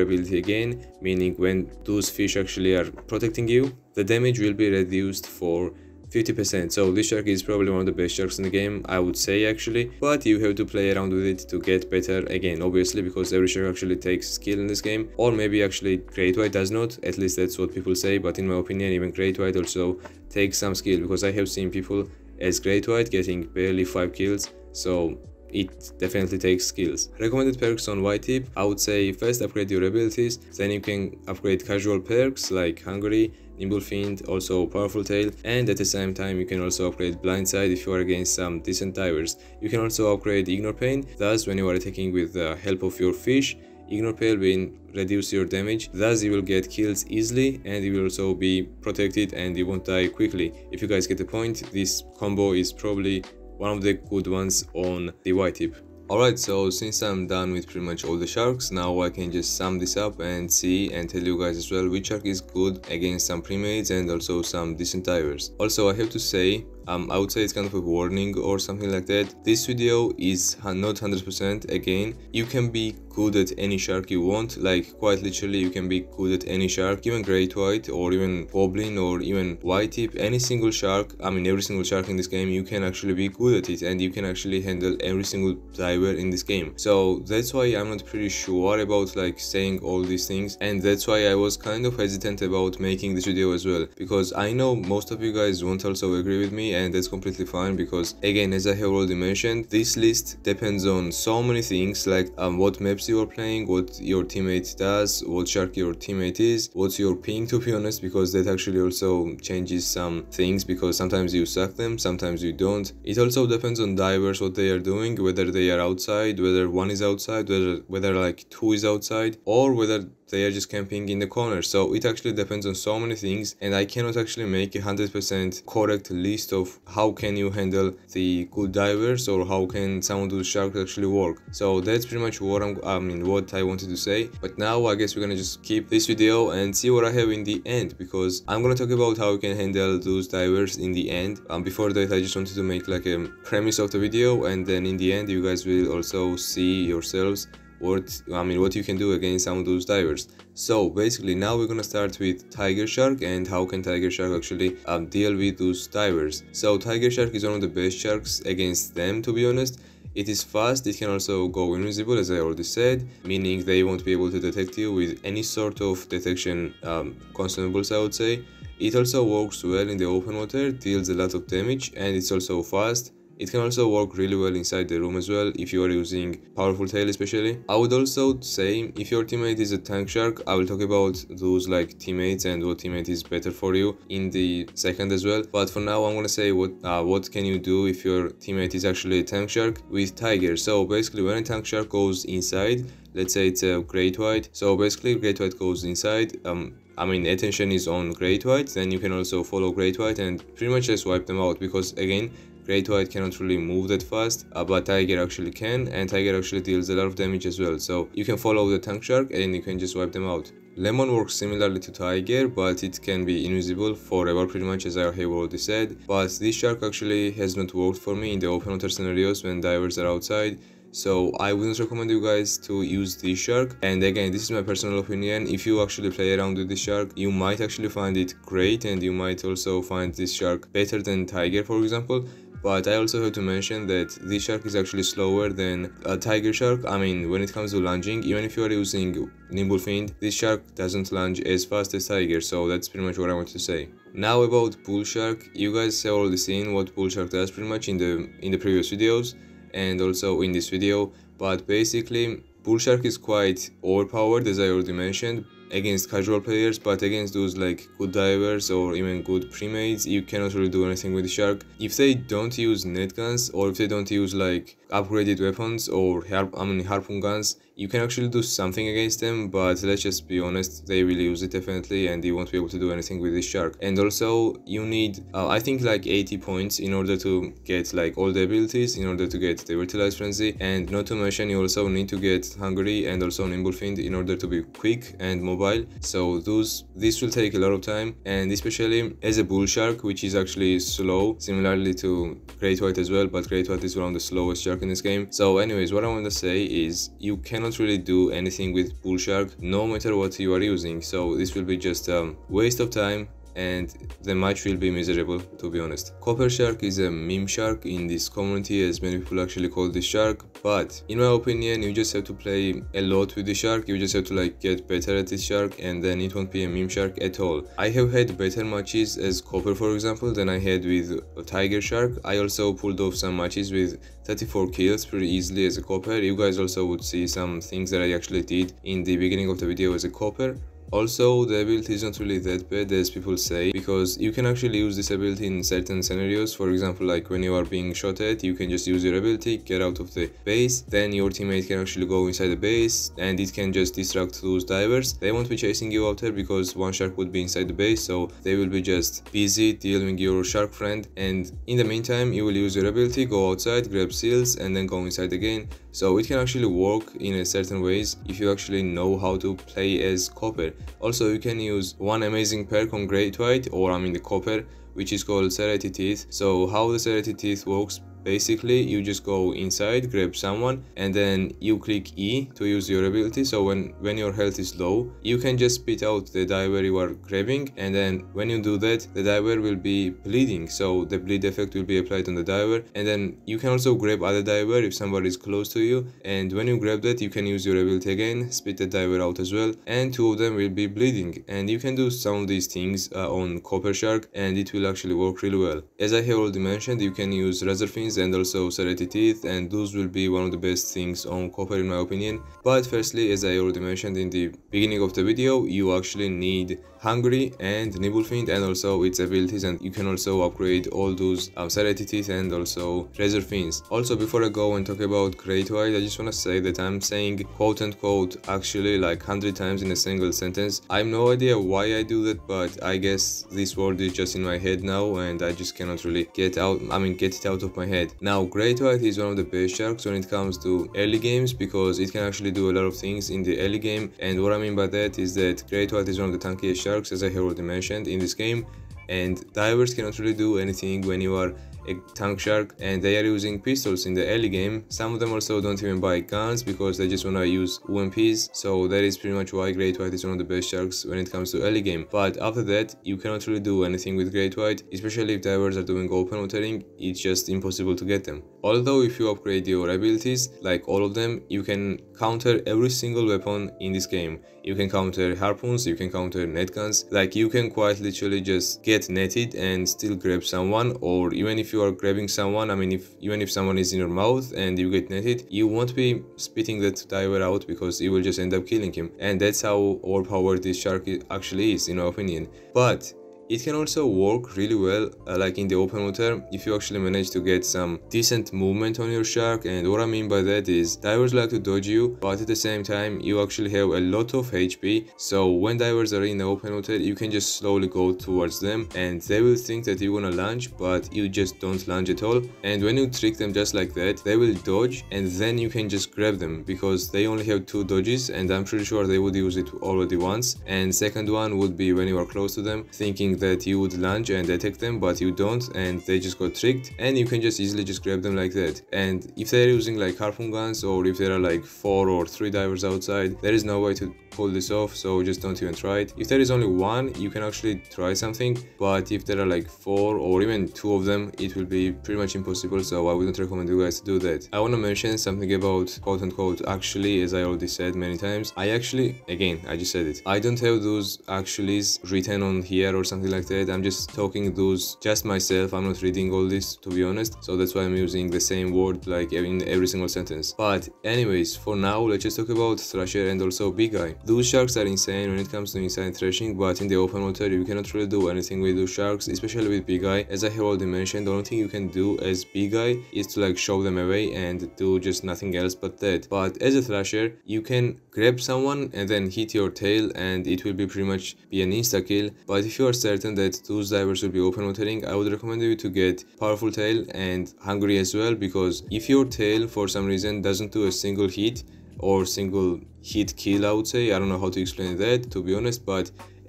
ability again, meaning when those fish actually are protecting you, the damage will be reduced for 50%. So this shark is probably one of the best sharks in the game, I would say actually. But you have to play around with it to get better again, obviously, because every shark actually takes skill in this game. Or maybe actually Great White does not, at least that's what people say. But in my opinion, even Great White also takes some skill, because I have seen people as Great White getting barely 5 kills. So it definitely takes skills. Recommended perks on tip, I would say first upgrade your abilities, then you can upgrade casual perks like Hungry, nimble fiend also powerful tail and at the same time you can also upgrade blindside if you are against some decent divers you can also upgrade ignore pain thus when you are attacking with the help of your fish ignore pain will reduce your damage thus you will get kills easily and you will also be protected and you won't die quickly if you guys get the point this combo is probably one of the good ones on the y tip Alright, so since I'm done with pretty much all the sharks, now I can just sum this up and see and tell you guys as well which shark is good against some primates and also some decent divers. Also, I have to say, um, I would say it's kind of a warning or something like that. This video is not 100% again. You can be good at any shark you want, like quite literally you can be good at any shark, even great white or even goblin or even white tip, any single shark, I mean every single shark in this game, you can actually be good at it and you can actually handle every single diver in this game. So that's why I'm not pretty sure about like saying all these things and that's why I was kind of hesitant about making this video as well because I know most of you guys won't also agree with me and that's completely fine because again as I have already mentioned this list depends on so many things like um, what maps you are playing, what your teammate does, what shark your teammate is, what's your ping [LAUGHS] to be honest because that actually also changes some things because sometimes you suck them, sometimes you don't. It also depends on divers what they are doing, whether they are outside, whether one is outside, whether, whether like two is outside or whether they are just camping in the corner so it actually depends on so many things and i cannot actually make a 100% correct list of how can you handle the good divers or how can someone do sharks actually work so that's pretty much what I'm, i mean what i wanted to say but now i guess we're gonna just keep this video and see what i have in the end because i'm gonna talk about how you can handle those divers in the end um, before that i just wanted to make like a premise of the video and then in the end you guys will also see yourselves what I mean what you can do against some of those divers. So basically now we're gonna start with Tiger Shark and how can Tiger Shark actually um, deal with those divers. So Tiger Shark is one of the best sharks against them to be honest. It is fast, it can also go invisible as I already said, meaning they won't be able to detect you with any sort of detection um, consumables I would say. It also works well in the open water, deals a lot of damage and it's also fast it can also work really well inside the room as well if you are using powerful tail especially. I would also say if your teammate is a tank shark, I will talk about those like teammates and what teammate is better for you in the second as well. But for now I'm gonna say what uh, what can you do if your teammate is actually a tank shark with tiger. So basically when a tank shark goes inside, let's say it's a great white. So basically great white goes inside, um, I mean attention is on Great White then you can also follow Great White and pretty much just wipe them out because again Great White cannot really move that fast, uh, but Tiger actually can, and Tiger actually deals a lot of damage as well, so you can follow the Tank Shark and you can just wipe them out. Lemon works similarly to Tiger, but it can be invisible forever pretty much as I have already said, but this shark actually has not worked for me in the open water scenarios when divers are outside, so I wouldn't recommend you guys to use this shark and again this is my personal opinion if you actually play around with this shark you might actually find it great and you might also find this shark better than tiger for example but I also have to mention that this shark is actually slower than a tiger shark. I mean, when it comes to lunging, even if you are using nimble fin, this shark doesn't lunge as fast as tiger. So that's pretty much what I want to say. Now about bull shark, you guys have already seen what bull shark does pretty much in the in the previous videos and also in this video. But basically, bull shark is quite overpowered as I already mentioned against casual players, but against those like good divers or even good premades, you cannot really do anything with the shark. If they don't use net guns or if they don't use like upgraded weapons or harp, I mean harpoon guns, you can actually do something against them, but let's just be honest, they will use it definitely and you won't be able to do anything with this shark. And also, you need, uh, I think like 80 points in order to get like all the abilities, in order to get the Vitalize Frenzy, and not to mention you also need to get Hungry and also Nimble Fiend in order to be quick and mobile, so those, this will take a lot of time, and especially as a bull shark, which is actually slow, similarly to Great White as well, but Great White is one of the slowest sharks in this game. So anyways, what I want to say is you cannot really do anything with Bull Shark no matter what you are using. So this will be just a um, waste of time and the match will be miserable to be honest. Copper Shark is a meme shark in this community as many people actually call this shark but in my opinion you just have to play a lot with the shark you just have to like get better at this shark and then it won't be a meme shark at all. I have had better matches as Copper for example than I had with Tiger Shark. I also pulled off some matches with 34 kills pretty easily as a Copper. You guys also would see some things that I actually did in the beginning of the video as a Copper also, the ability is not really that bad as people say, because you can actually use this ability in certain scenarios, for example like when you are being shot at, you can just use your ability, get out of the base, then your teammate can actually go inside the base and it can just distract those divers. They won't be chasing you out there because one shark would be inside the base, so they will be just busy dealing your shark friend and in the meantime you will use your ability, go outside, grab seals and then go inside again so it can actually work in a certain ways if you actually know how to play as copper also you can use one amazing perk on great white or i mean the copper which is called serrated teeth so how the serrated teeth works basically you just go inside grab someone and then you click e to use your ability so when when your health is low you can just spit out the diver you are grabbing and then when you do that the diver will be bleeding so the bleed effect will be applied on the diver and then you can also grab other diver if somebody is close to you and when you grab that you can use your ability again spit the diver out as well and two of them will be bleeding and you can do some of these things uh, on copper shark and it will actually work really well as i have already mentioned you can use razor fins and also serrated teeth and those will be one of the best things on copper in my opinion. But firstly as I already mentioned in the beginning of the video you actually need Hungary and Nibelfind and also it's abilities and you can also upgrade all those um, and also treasure fins. Also before I go and talk about great white I just wanna say that I'm saying quote unquote actually like 100 times in a single sentence. I have no idea why I do that but I guess this word is just in my head now and I just cannot really get out I mean get it out of my head. Now great white is one of the best sharks when it comes to early games because it can actually do a lot of things in the early game and what I mean by that is that great white is one of the tankiest sharks sharks as I have already mentioned in this game and divers cannot really do anything when you are a tank shark and they are using pistols in the early game. Some of them also don't even buy guns because they just wanna use UMPs so that is pretty much why Great White is one of the best sharks when it comes to early game. But after that you cannot really do anything with Great White especially if divers are doing open watering it's just impossible to get them. Although if you upgrade your abilities, like all of them, you can counter every single weapon in this game. You can counter harpoons, you can counter netguns, like you can quite literally just get netted and still grab someone or even if you are grabbing someone, I mean if even if someone is in your mouth and you get netted, you won't be spitting that diver out because you will just end up killing him and that's how overpowered this shark actually is in my opinion. But it can also work really well uh, like in the open water if you actually manage to get some decent movement on your shark and what I mean by that is divers like to dodge you but at the same time you actually have a lot of HP so when divers are in the open water you can just slowly go towards them and they will think that you're gonna lunge but you just don't lunge at all and when you trick them just like that they will dodge and then you can just grab them because they only have two dodges and I'm pretty sure they would use it already once and second one would be when you are close to them thinking that you would lunge and attack them but you don't and they just got tricked and you can just easily just grab them like that and if they're using like harpoon guns or if there are like four or three divers outside there is no way to pull this off so just don't even try it if there is only one you can actually try something but if there are like four or even two of them it will be pretty much impossible so i wouldn't recommend you guys to do that i want to mention something about quote unquote actually as i already said many times i actually again i just said it i don't have those actuallys written on here or something like that i'm just talking those just myself i'm not reading all this to be honest so that's why i'm using the same word like in every single sentence but anyways for now let's just talk about thrasher and also big eye those sharks are insane when it comes to inside thrashing but in the open water you cannot really do anything with those sharks especially with big eye as i have already mentioned the only thing you can do as big eye is to like shove them away and do just nothing else but that but as a thrasher you can grab someone and then hit your tail and it will be pretty much be an insta kill but if you are certain that those divers will be open watering, I would recommend you to get powerful tail and hungry as well because if your tail for some reason doesn't do a single hit or single hit kill I would say, I don't know how to explain that to be honest but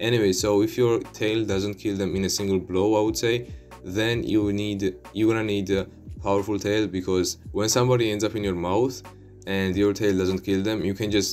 anyway so if your tail doesn't kill them in a single blow I would say then you need you're gonna need a powerful tail because when somebody ends up in your mouth and your tail doesn't kill them you can just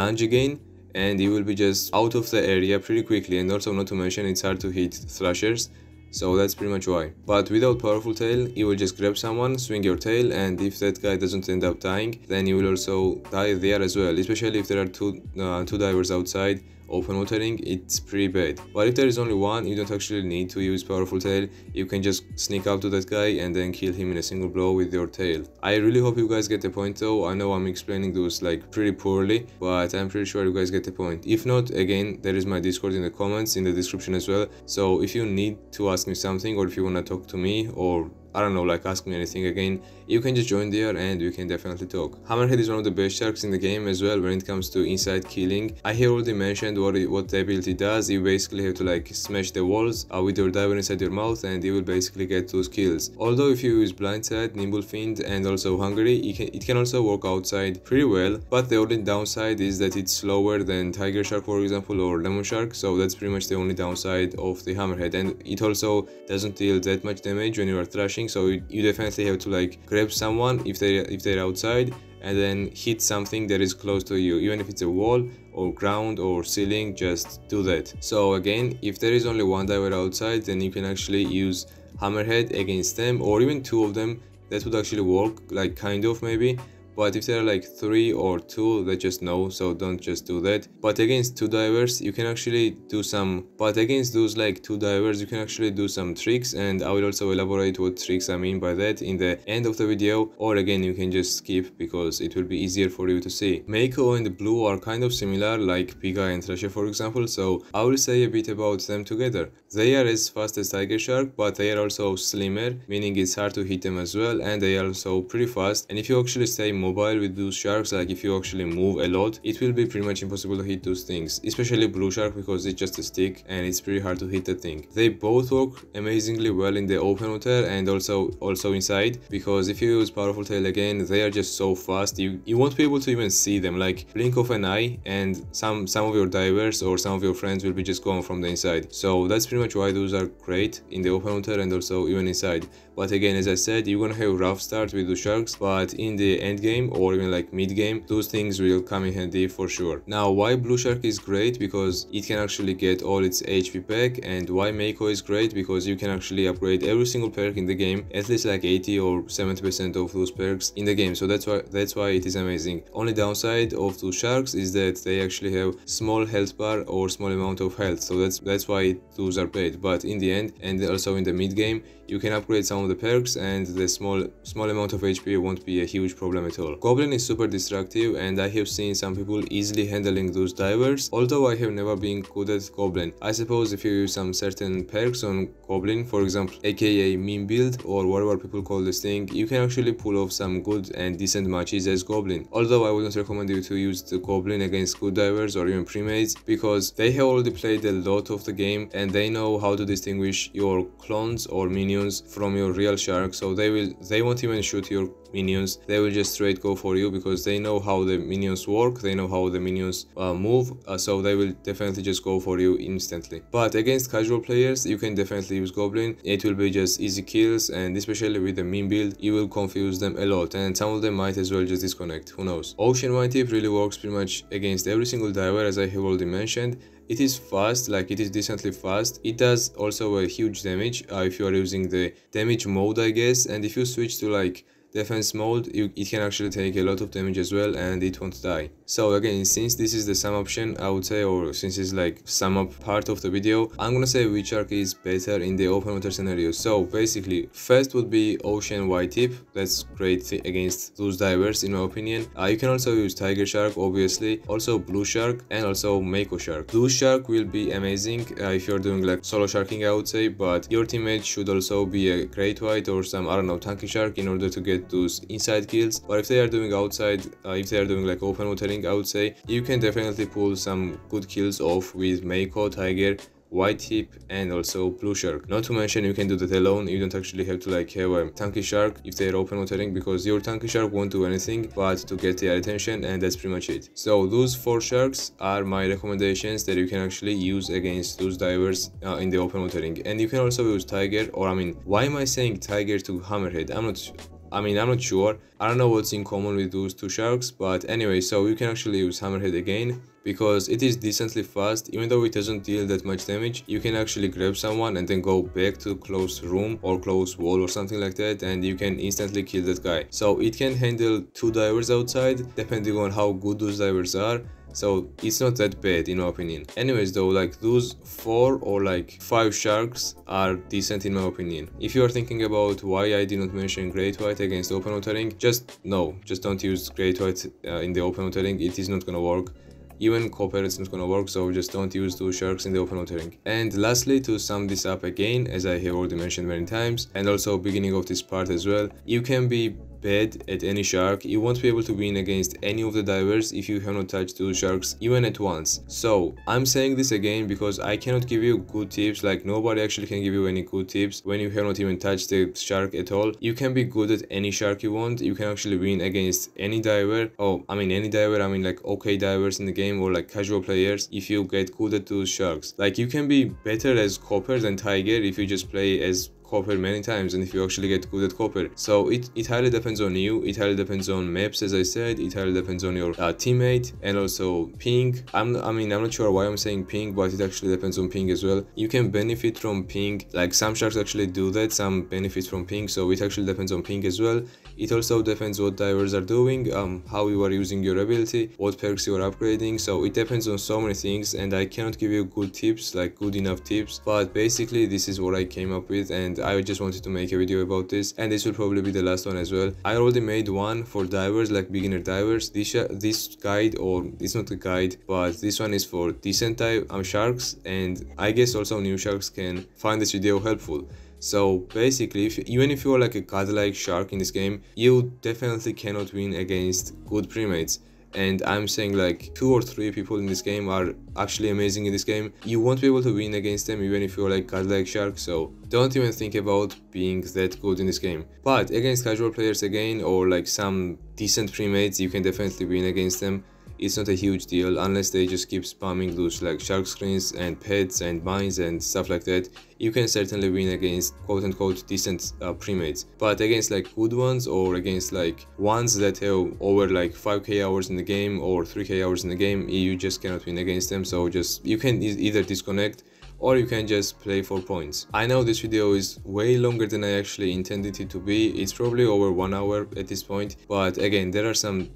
lunge again and he will be just out of the area pretty quickly and also not to mention it's hard to hit thrashers so that's pretty much why. But without powerful tail, you will just grab someone, swing your tail, and if that guy doesn't end up dying, then you will also die there as well, especially if there are two, uh, two divers outside open watering it's pretty bad but if there is only one you don't actually need to use powerful tail you can just sneak up to that guy and then kill him in a single blow with your tail i really hope you guys get the point though i know i'm explaining those like pretty poorly but i'm pretty sure you guys get the point if not again there is my discord in the comments in the description as well so if you need to ask me something or if you want to talk to me or I don't know, like ask me anything again, you can just join there and we can definitely talk. Hammerhead is one of the best sharks in the game as well when it comes to inside killing. I have already mentioned what, it, what the ability does, you basically have to like smash the walls uh, with your diver inside your mouth and you will basically get those kills. Although if you use blindside, nimble fiend and also hungry, it can, it can also work outside pretty well, but the only downside is that it's slower than tiger shark for example or lemon shark, so that's pretty much the only downside of the hammerhead and it also doesn't deal that much damage when you are thrashing something so you definitely have to like grab someone if they if they're outside and then hit something that is close to you even if it's a wall or ground or ceiling just do that so again if there is only one diver outside then you can actually use hammerhead against them or even two of them that would actually work like kind of maybe but if there are like three or two they just know, so don't just do that but against two divers you can actually do some but against those like two divers you can actually do some tricks and i will also elaborate what tricks i mean by that in the end of the video or again you can just skip because it will be easier for you to see Mako and Blue are kind of similar like Piga and Thrasher for example so I will say a bit about them together they are as fast as Tiger Shark but they are also slimmer meaning it's hard to hit them as well and they are also pretty fast and if you actually stay mobile with those sharks like if you actually move a lot it will be pretty much impossible to hit those things especially blue shark because it's just a stick and it's pretty hard to hit the thing they both work amazingly well in the open water and also also inside because if you use powerful tail again they are just so fast you you won't be able to even see them like blink of an eye and some some of your divers or some of your friends will be just gone from the inside so that's pretty much why those are great in the open water and also even inside but again as i said you're gonna have rough start with the sharks but in the end game or even like mid game those things will come in handy for sure now why blue shark is great because it can actually get all its hp back and why mako is great because you can actually upgrade every single perk in the game at least like 80 or 70 percent of those perks in the game so that's why that's why it is amazing only downside of two sharks is that they actually have small health bar or small amount of health so that's that's why those are paid but in the end and also in the mid game you can upgrade some of the perks and the small small amount of HP won't be a huge problem at all. Goblin is super destructive and I have seen some people easily handling those divers, although I have never been good at Goblin. I suppose if you use some certain perks on Goblin, for example aka meme build or whatever people call this thing, you can actually pull off some good and decent matches as Goblin. Although I wouldn't recommend you to use the Goblin against good divers or even primates because they have already played a lot of the game and they know how to distinguish your clones or minions minions from your real shark so they will they won't even shoot your minions they will just straight go for you because they know how the minions work they know how the minions uh, move uh, so they will definitely just go for you instantly but against casual players you can definitely use goblin it will be just easy kills and especially with the meme build you will confuse them a lot and some of them might as well just disconnect who knows ocean white tip really works pretty much against every single diver as i have already mentioned it is fast like it is decently fast it does also a huge damage uh, if you are using the damage mode i guess and if you switch to like defense mode you, it can actually take a lot of damage as well and it won't die so again since this is the sum option i would say or since it's like sum up part of the video i'm gonna say which arc is better in the open water scenario so basically first would be ocean white tip that's great against those divers in my opinion uh, you can also use tiger shark obviously also blue shark and also mako shark blue shark will be amazing uh, if you're doing like solo sharking i would say but your teammate should also be a great white or some i don't know tanky shark in order to get with those inside kills or if they are doing outside uh, if they are doing like open watering i would say you can definitely pull some good kills off with Meiko, Tiger white Hip, and also blue shark not to mention you can do that alone you don't actually have to like have a tanky shark if they're open watering because your tanky shark won't do anything but to get their attention and that's pretty much it so those four sharks are my recommendations that you can actually use against those divers uh, in the open watering and you can also use tiger or i mean why am i saying tiger to hammerhead i'm not I mean, I'm not sure. I don't know what's in common with those two sharks, but anyway, so you can actually use Hammerhead again, because it is decently fast, even though it doesn't deal that much damage, you can actually grab someone and then go back to close room or close wall or something like that, and you can instantly kill that guy. So it can handle two divers outside, depending on how good those divers are, so it's not that bad in my opinion anyways though like those four or like five sharks are decent in my opinion if you are thinking about why i did not mention great white against open watering just no just don't use great white uh, in the open watering it is not gonna work even copper it's not gonna work so just don't use two sharks in the open watering and lastly to sum this up again as i have already mentioned many times and also beginning of this part as well you can be bad at any shark, you won't be able to win against any of the divers if you have not touched two sharks even at once. So, I'm saying this again because I cannot give you good tips, like nobody actually can give you any good tips when you have not even touched the shark at all. You can be good at any shark you want, you can actually win against any diver, oh, I mean any diver, I mean like okay divers in the game or like casual players if you get good at two sharks. Like you can be better as copper than tiger if you just play as copper many times and if you actually get good at copper so it it highly depends on you it highly depends on maps as i said it highly depends on your uh, teammate and also ping i'm i mean i'm not sure why i'm saying ping but it actually depends on ping as well you can benefit from ping like some sharks actually do that some benefit from ping so it actually depends on ping as well it also depends what divers are doing, um, how you are using your ability, what perks you are upgrading, so it depends on so many things and I cannot give you good tips, like good enough tips, but basically this is what I came up with and I just wanted to make a video about this and this will probably be the last one as well. I already made one for divers, like beginner divers, this, uh, this guide or it's not a guide, but this one is for decent type um, sharks and I guess also new sharks can find this video helpful. So basically, if, even if you are like a godlike shark in this game, you definitely cannot win against good primates and I'm saying like two or three people in this game are actually amazing in this game. You won't be able to win against them even if you're like godlike shark, so don't even think about being that good in this game. But against casual players again or like some decent primates, you can definitely win against them it's not a huge deal unless they just keep spamming loot like shark screens and pets and mines and stuff like that you can certainly win against quote-unquote decent uh, primates but against like good ones or against like ones that have over like 5k hours in the game or 3k hours in the game you just cannot win against them so just you can e either disconnect or you can just play for points. I know this video is way longer than I actually intended it to be, it's probably over one hour at this point, but again there are some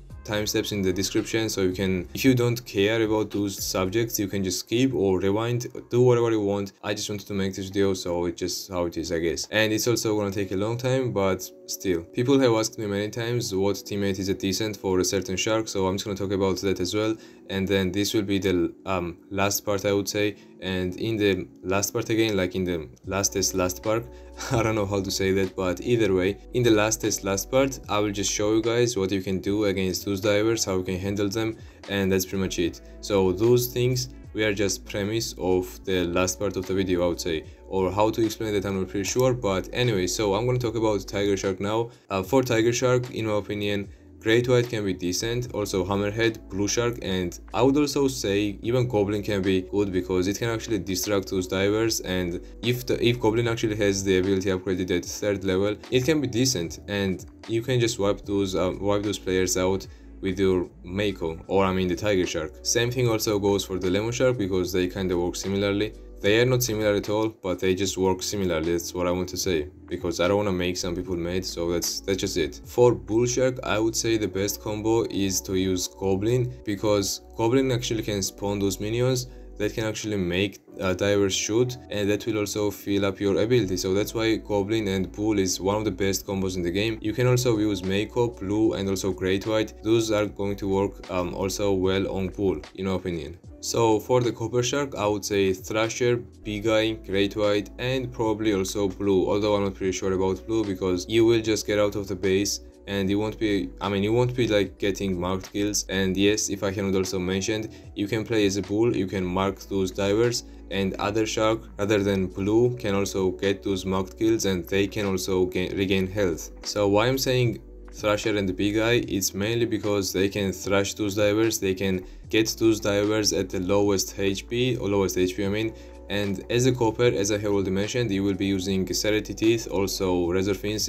steps in the description so you can if you don't care about those subjects you can just skip or rewind do whatever you want i just wanted to make this video so it's just how it is i guess and it's also gonna take a long time but Still, people have asked me many times what teammate is a decent for a certain shark, so I'm just gonna talk about that as well. And then this will be the um, last part, I would say. And in the last part again, like in the lastest last part, [LAUGHS] I don't know how to say that, but either way, in the lastest last part, I will just show you guys what you can do against those divers, how you can handle them, and that's pretty much it. So those things we are just premise of the last part of the video I would say or how to explain that I'm not pretty sure but anyway so I'm gonna talk about tiger shark now uh, for tiger shark in my opinion Great White can be decent, also Hammerhead, Blue Shark and I would also say even Goblin can be good because it can actually distract those divers and if the if Goblin actually has the ability upgraded at 3rd level it can be decent and you can just wipe those um, wipe those players out with your Mako or I mean the tiger shark. Same thing also goes for the lemon shark because they kinda work similarly. They are not similar at all, but they just work similarly, that's what I want to say. Because I don't want to make some people mad, so that's that's just it. For Bull Shark, I would say the best combo is to use Goblin, because Goblin actually can spawn those minions, that can actually make a diver shoot and that will also fill up your ability so that's why goblin and pool is one of the best combos in the game you can also use Mako, blue and also great white those are going to work um, also well on pool in my opinion so for the copper shark i would say thrasher big eye great white and probably also blue although i'm not pretty sure about blue because you will just get out of the base and you won't be i mean you won't be like getting marked kills and yes if i cannot also mention you can play as a bull. you can mark those divers and other shark other than blue can also get those marked kills and they can also gain, regain health so why i'm saying Thrasher and the Big Eye, it's mainly because they can thrash those divers, they can get those divers at the lowest HP, or lowest HP I mean, and as a copper as i have already mentioned you will be using celerity teeth also razor fins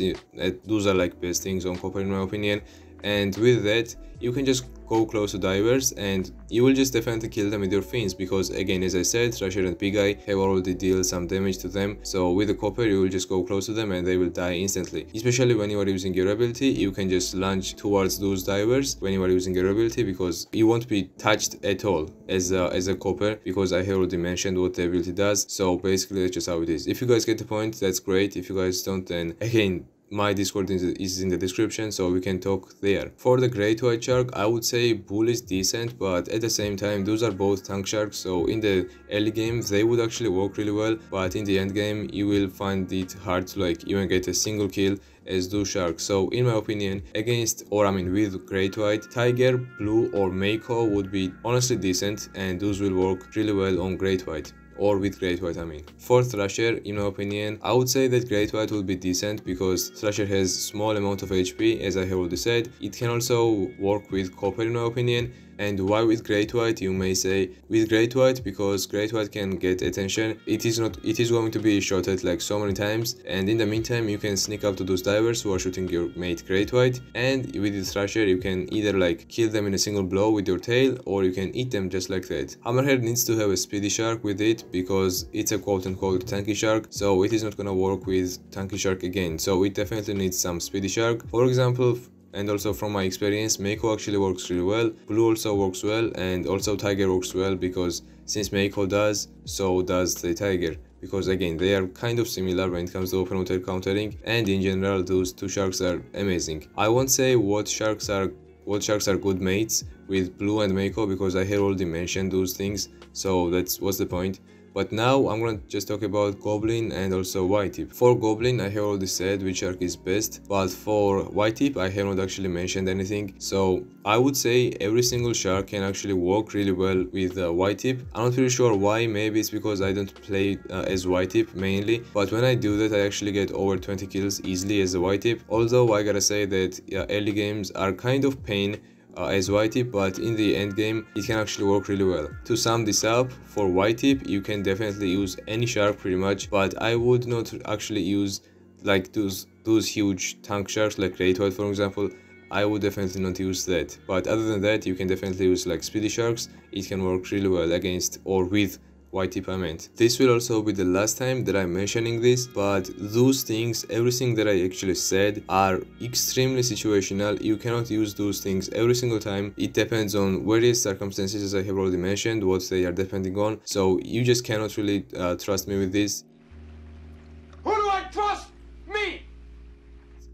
those are like best things on copper in my opinion and with that you can just go close to divers and you will just definitely kill them with your fins because again as I said Thrasher and Pig Eye have already dealt some damage to them so with the copper you will just go close to them and they will die instantly especially when you are using your ability you can just lunge towards those divers when you are using your ability because you won't be touched at all as a, as a copper because I have already mentioned what the ability does so basically that's just how it is if you guys get the point that's great if you guys don't then again my discord is in the description so we can talk there for the great white shark i would say bull is decent but at the same time those are both tank sharks so in the early game they would actually work really well but in the end game you will find it hard to like even get a single kill as do sharks so in my opinion against or i mean with great white tiger blue or mako would be honestly decent and those will work really well on great white or with Great White I mean. For Thrasher, in my opinion, I would say that Great White would be decent because Thrasher has small amount of HP as I have already said. It can also work with Copper in my opinion and why with great white? You may say with great white because great white can get attention. It is not. It is going to be shot at like so many times. And in the meantime, you can sneak up to those divers who are shooting your mate great white. And with the thrasher, you can either like kill them in a single blow with your tail, or you can eat them just like that. Hammerhead needs to have a speedy shark with it because it's a quote-unquote tanky shark. So it is not gonna work with tanky shark again. So it definitely needs some speedy shark. For example, and also from my experience Mako actually works really well Blue also works well and also Tiger works well because since Mako does so does the Tiger because again they are kind of similar when it comes to open water countering and in general those two sharks are amazing I won't say what sharks are what sharks are good mates with Blue and Mako because I have already mentioned those things so that's what's the point but now I'm gonna just talk about Goblin and also Y-Tip. For Goblin I have already said which arc is best, but for Y-Tip I have not actually mentioned anything. So I would say every single shark can actually work really well with uh, Y-Tip. I'm not really sure why, maybe it's because I don't play uh, as Y-Tip mainly, but when I do that I actually get over 20 kills easily as a Y-Tip. Although I gotta say that early games are kind of pain uh, as ytip but in the end game it can actually work really well to sum this up for ytip you can definitely use any shark pretty much but i would not actually use like those those huge tank sharks like white, for example I would definitely not use that but other than that you can definitely use like speedy sharks it can work really well against or with YT payment. This will also be the last time that I'm mentioning this, but those things, everything that I actually said are extremely situational. You cannot use those things every single time. It depends on various circumstances as I have already mentioned, what they are depending on. So you just cannot really uh, trust me with this. do I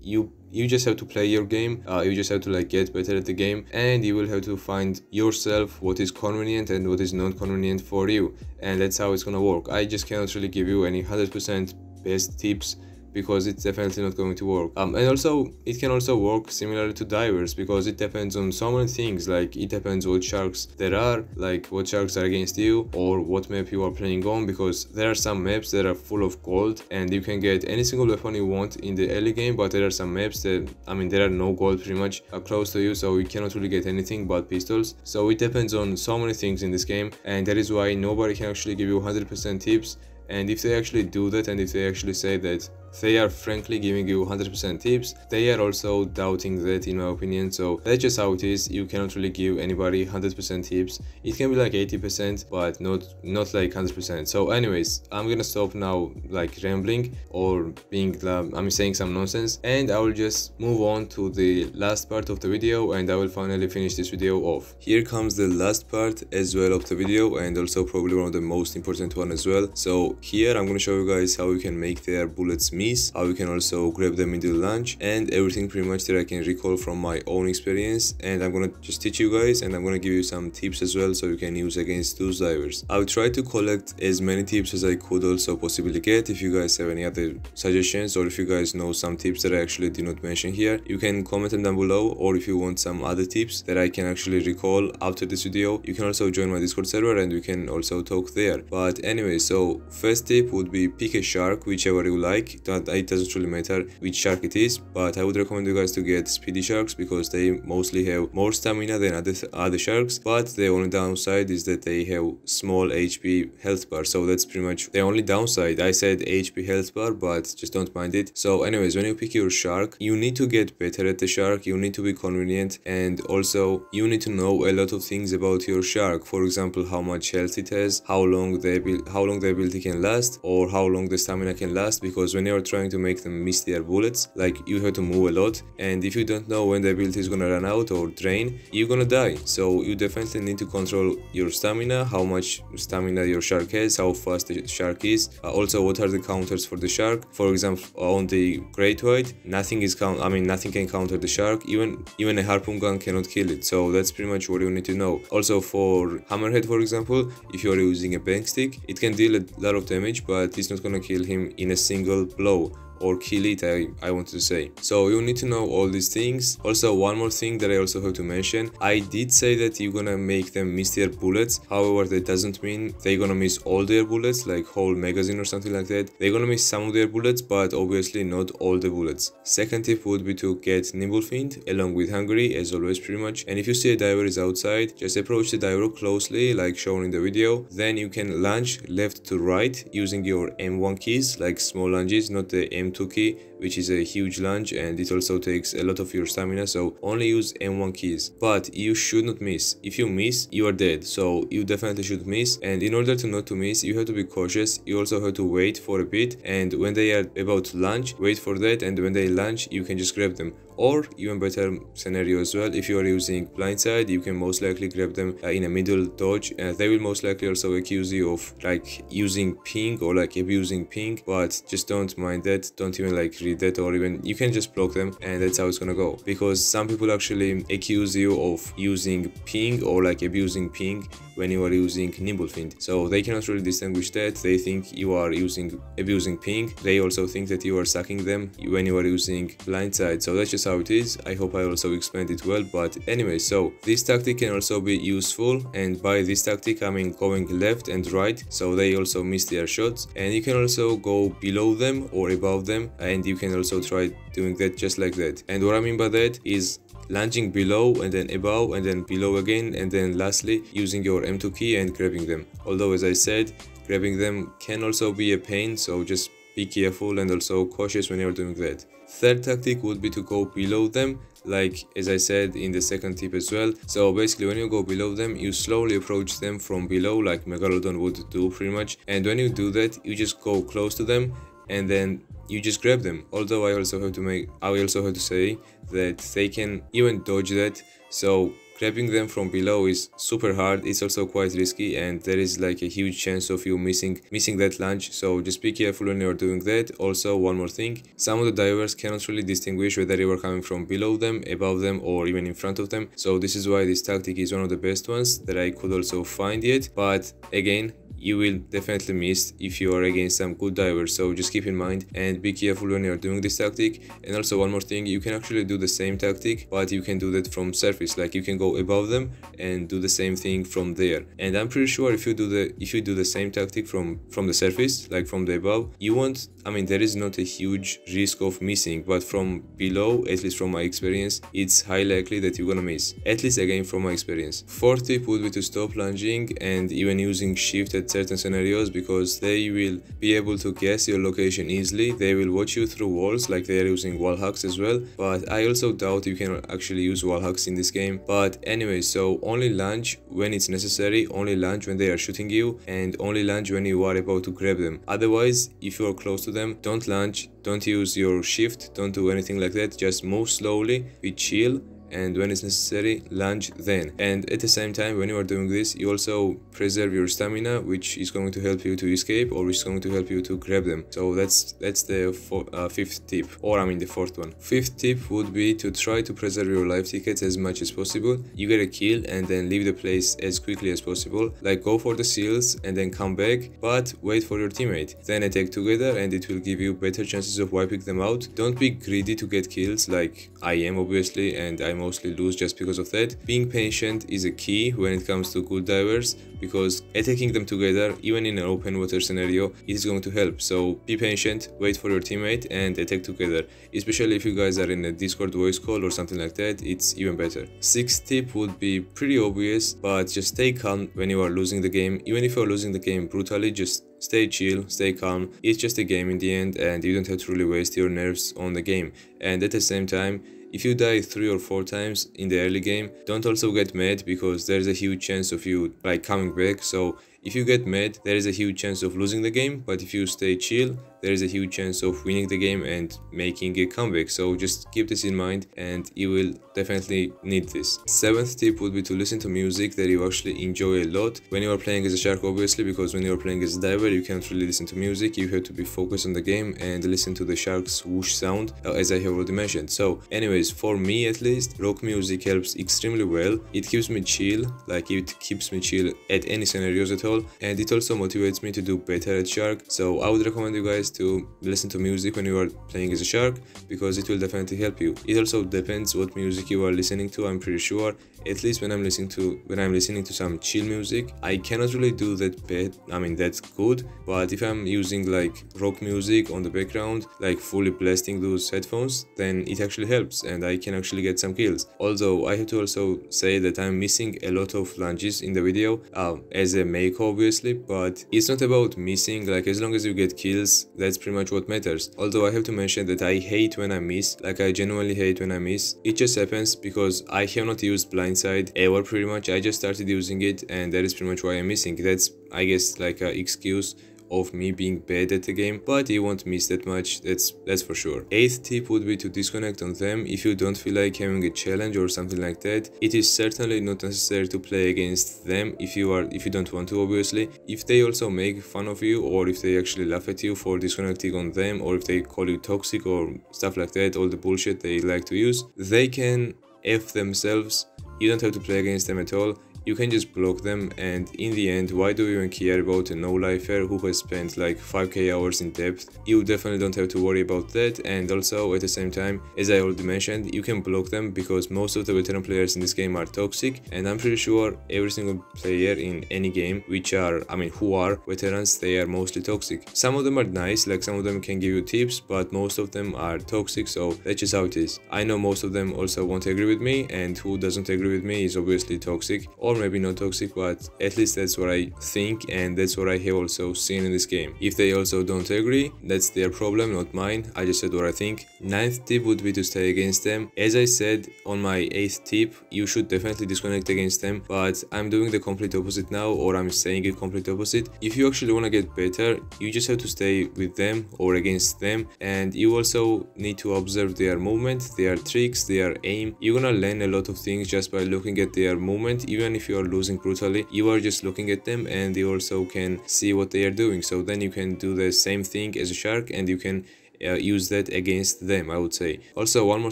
you you just have to play your game uh, you just have to like get better at the game and you will have to find yourself what is convenient and what is not convenient for you and that's how it's gonna work i just cannot really give you any 100% best tips because it's definitely not going to work um, and also it can also work similarly to divers because it depends on so many things like it depends what sharks there are like what sharks are against you or what map you are playing on because there are some maps that are full of gold and you can get any single weapon you want in the early game but there are some maps that I mean there are no gold pretty much close to you so you cannot really get anything but pistols so it depends on so many things in this game and that is why nobody can actually give you 100% tips and if they actually do that and if they actually say that they are frankly giving you 100% tips. They are also doubting that in my opinion. So that's just how it is. You cannot really give anybody 100% tips. It can be like 80%, but not not like 100%. So anyways, I'm gonna stop now like rambling or being I'm saying some nonsense and I will just move on to the last part of the video and I will finally finish this video off. Here comes the last part as well of the video and also probably one of the most important one as well. So here I'm gonna show you guys how you can make their bullets meet knees how can also grab them in the lunch and everything pretty much that i can recall from my own experience and i'm gonna just teach you guys and i'm gonna give you some tips as well so you can use against those divers i'll try to collect as many tips as i could also possibly get if you guys have any other suggestions or if you guys know some tips that i actually did not mention here you can comment them down below or if you want some other tips that i can actually recall after this video you can also join my discord server and we can also talk there but anyway so first tip would be pick a shark whichever you like not it doesn't really matter which shark it is but i would recommend you guys to get speedy sharks because they mostly have more stamina than other other sharks but the only downside is that they have small hp health bar so that's pretty much the only downside i said hp health bar but just don't mind it so anyways when you pick your shark you need to get better at the shark you need to be convenient and also you need to know a lot of things about your shark for example how much health it has how long the how long the ability can last or how long the stamina can last because when you're trying to make them miss their bullets, like you have to move a lot, and if you don't know when the ability is gonna run out or drain, you're gonna die. So you definitely need to control your stamina, how much stamina your shark has, how fast the shark is, uh, also what are the counters for the shark. For example, on the great white, nothing is count. I mean, nothing can counter the shark. Even even a harpoon gun cannot kill it. So that's pretty much what you need to know. Also for hammerhead, for example, if you are using a bank stick, it can deal a lot of damage, but it's not gonna kill him in a single blow below or kill it I, I want to say so you need to know all these things also one more thing that I also have to mention I did say that you're gonna make them miss their bullets however that doesn't mean they're gonna miss all their bullets like whole magazine or something like that they're gonna miss some of their bullets but obviously not all the bullets second tip would be to get Nimblefiend along with Hungary as always pretty much and if you see a diver is outside just approach the diver closely like shown in the video then you can lunge left to right using your M1 keys like small lunges not the M Kentucky which is a huge lunge and it also takes a lot of your stamina so only use M1 keys but you should not miss if you miss you are dead so you definitely should miss and in order to not to miss you have to be cautious you also have to wait for a bit and when they are about to lunge, wait for that and when they lunge, you can just grab them or even better scenario as well if you are using blindside you can most likely grab them uh, in a middle dodge and uh, they will most likely also accuse you of like using ping or like abusing ping but just don't mind that don't even like actually or even you can just block them and that's how it's gonna go because some people actually accuse you of using ping or like abusing ping when you are using nimblefint, So they cannot really distinguish that. They think you are using abusing ping. They also think that you are sucking them when you are using blindside. So that's just how it is. I hope I also explained it well. But anyway, so this tactic can also be useful. And by this tactic, I mean going left and right. So they also miss their shots. And you can also go below them or above them. And you can also try doing that just like that. And what I mean by that is landing below and then above and then below again and then lastly using your M2 key and grabbing them. Although as I said, grabbing them can also be a pain so just be careful and also cautious when you're doing that. Third tactic would be to go below them like as I said in the second tip as well. So basically when you go below them, you slowly approach them from below like Megalodon would do pretty much. And when you do that, you just go close to them and then you just grab them although i also have to make i also have to say that they can even dodge that so grabbing them from below is super hard it's also quite risky and there is like a huge chance of you missing missing that lunge so just be careful when you're doing that also one more thing some of the divers cannot really distinguish whether you are coming from below them above them or even in front of them so this is why this tactic is one of the best ones that i could also find yet but again you will definitely miss if you are against some good divers so just keep in mind and be careful when you're doing this tactic and also one more thing you can actually do the same tactic but you can do that from surface like you can go above them and do the same thing from there and i'm pretty sure if you do the if you do the same tactic from from the surface like from the above you won't I mean, there is not a huge risk of missing, but from below, at least from my experience, it's high likely that you're gonna miss. At least again from my experience. Fourth tip would be to stop lunging and even using shift at certain scenarios because they will be able to guess your location easily. They will watch you through walls like they are using wall hacks as well, but I also doubt you can actually use wall hacks in this game. But anyway, so only lunge when it's necessary, only lunge when they are shooting you, and only lunge when you are about to grab them. Otherwise, if you are close to them don't lunge don't use your shift don't do anything like that just move slowly be chill and when it's necessary lunge then and at the same time when you are doing this you also preserve your stamina which is going to help you to escape or is going to help you to grab them so that's that's the four, uh, fifth tip or i mean the fourth one fifth tip would be to try to preserve your life tickets as much as possible you get a kill and then leave the place as quickly as possible like go for the seals and then come back but wait for your teammate then attack together and it will give you better chances of wiping them out don't be greedy to get kills like i am obviously and i'm mostly lose just because of that. Being patient is a key when it comes to good divers because attacking them together, even in an open water scenario, is going to help. So be patient, wait for your teammate and attack together. Especially if you guys are in a Discord voice call or something like that, it's even better. Sixth tip would be pretty obvious, but just stay calm when you are losing the game. Even if you're losing the game brutally, just stay chill, stay calm. It's just a game in the end and you don't have to really waste your nerves on the game. And at the same time, if you die 3 or 4 times in the early game, don't also get mad because there's a huge chance of you like coming back, so if you get mad, there is a huge chance of losing the game, but if you stay chill there is a huge chance of winning the game and making a comeback. So just keep this in mind and you will definitely need this. Seventh tip would be to listen to music that you actually enjoy a lot when you are playing as a shark obviously because when you are playing as a diver you can't really listen to music. You have to be focused on the game and listen to the shark's whoosh sound uh, as I have already mentioned. So anyways for me at least rock music helps extremely well. It keeps me chill like it keeps me chill at any scenarios at all and it also motivates me to do better at shark so I would recommend you guys to listen to music when you are playing as a shark because it will definitely help you it also depends what music you are listening to i'm pretty sure at least when i'm listening to when i'm listening to some chill music i cannot really do that bad i mean that's good but if i'm using like rock music on the background like fully blasting those headphones then it actually helps and i can actually get some kills although i have to also say that i'm missing a lot of lunges in the video uh, as a make obviously but it's not about missing like as long as you get kills that's pretty much what matters although i have to mention that i hate when i miss like i genuinely hate when i miss it just happens because i have not used blind inside ever pretty much i just started using it and that is pretty much why i'm missing that's i guess like an excuse of me being bad at the game, but you won't miss that much, that's that's for sure. Eighth tip would be to disconnect on them if you don't feel like having a challenge or something like that. It is certainly not necessary to play against them if you are if you don't want to obviously. If they also make fun of you or if they actually laugh at you for disconnecting on them or if they call you toxic or stuff like that, all the bullshit they like to use, they can F themselves you don't have to play against them at all, you can just block them and in the end why do you even care about a no-lifer who has spent like 5k hours in depth, you definitely don't have to worry about that and also at the same time, as I already mentioned, you can block them because most of the veteran players in this game are toxic and I'm pretty sure every single player in any game which are, I mean who are veterans, they are mostly toxic. Some of them are nice, like some of them can give you tips but most of them are toxic so that's just how it is. I know most of them also won't agree with me and who doesn't agree with me is obviously toxic or or maybe not toxic but at least that's what I think and that's what I have also seen in this game. If they also don't agree, that's their problem, not mine, I just said what I think. Ninth tip would be to stay against them. As I said on my eighth tip, you should definitely disconnect against them but I'm doing the complete opposite now or I'm saying the complete opposite. If you actually want to get better, you just have to stay with them or against them and you also need to observe their movement, their tricks, their aim. You're gonna learn a lot of things just by looking at their movement even if if you are losing brutally you are just looking at them and you also can see what they are doing so then you can do the same thing as a shark and you can uh, use that against them, I would say. Also, one more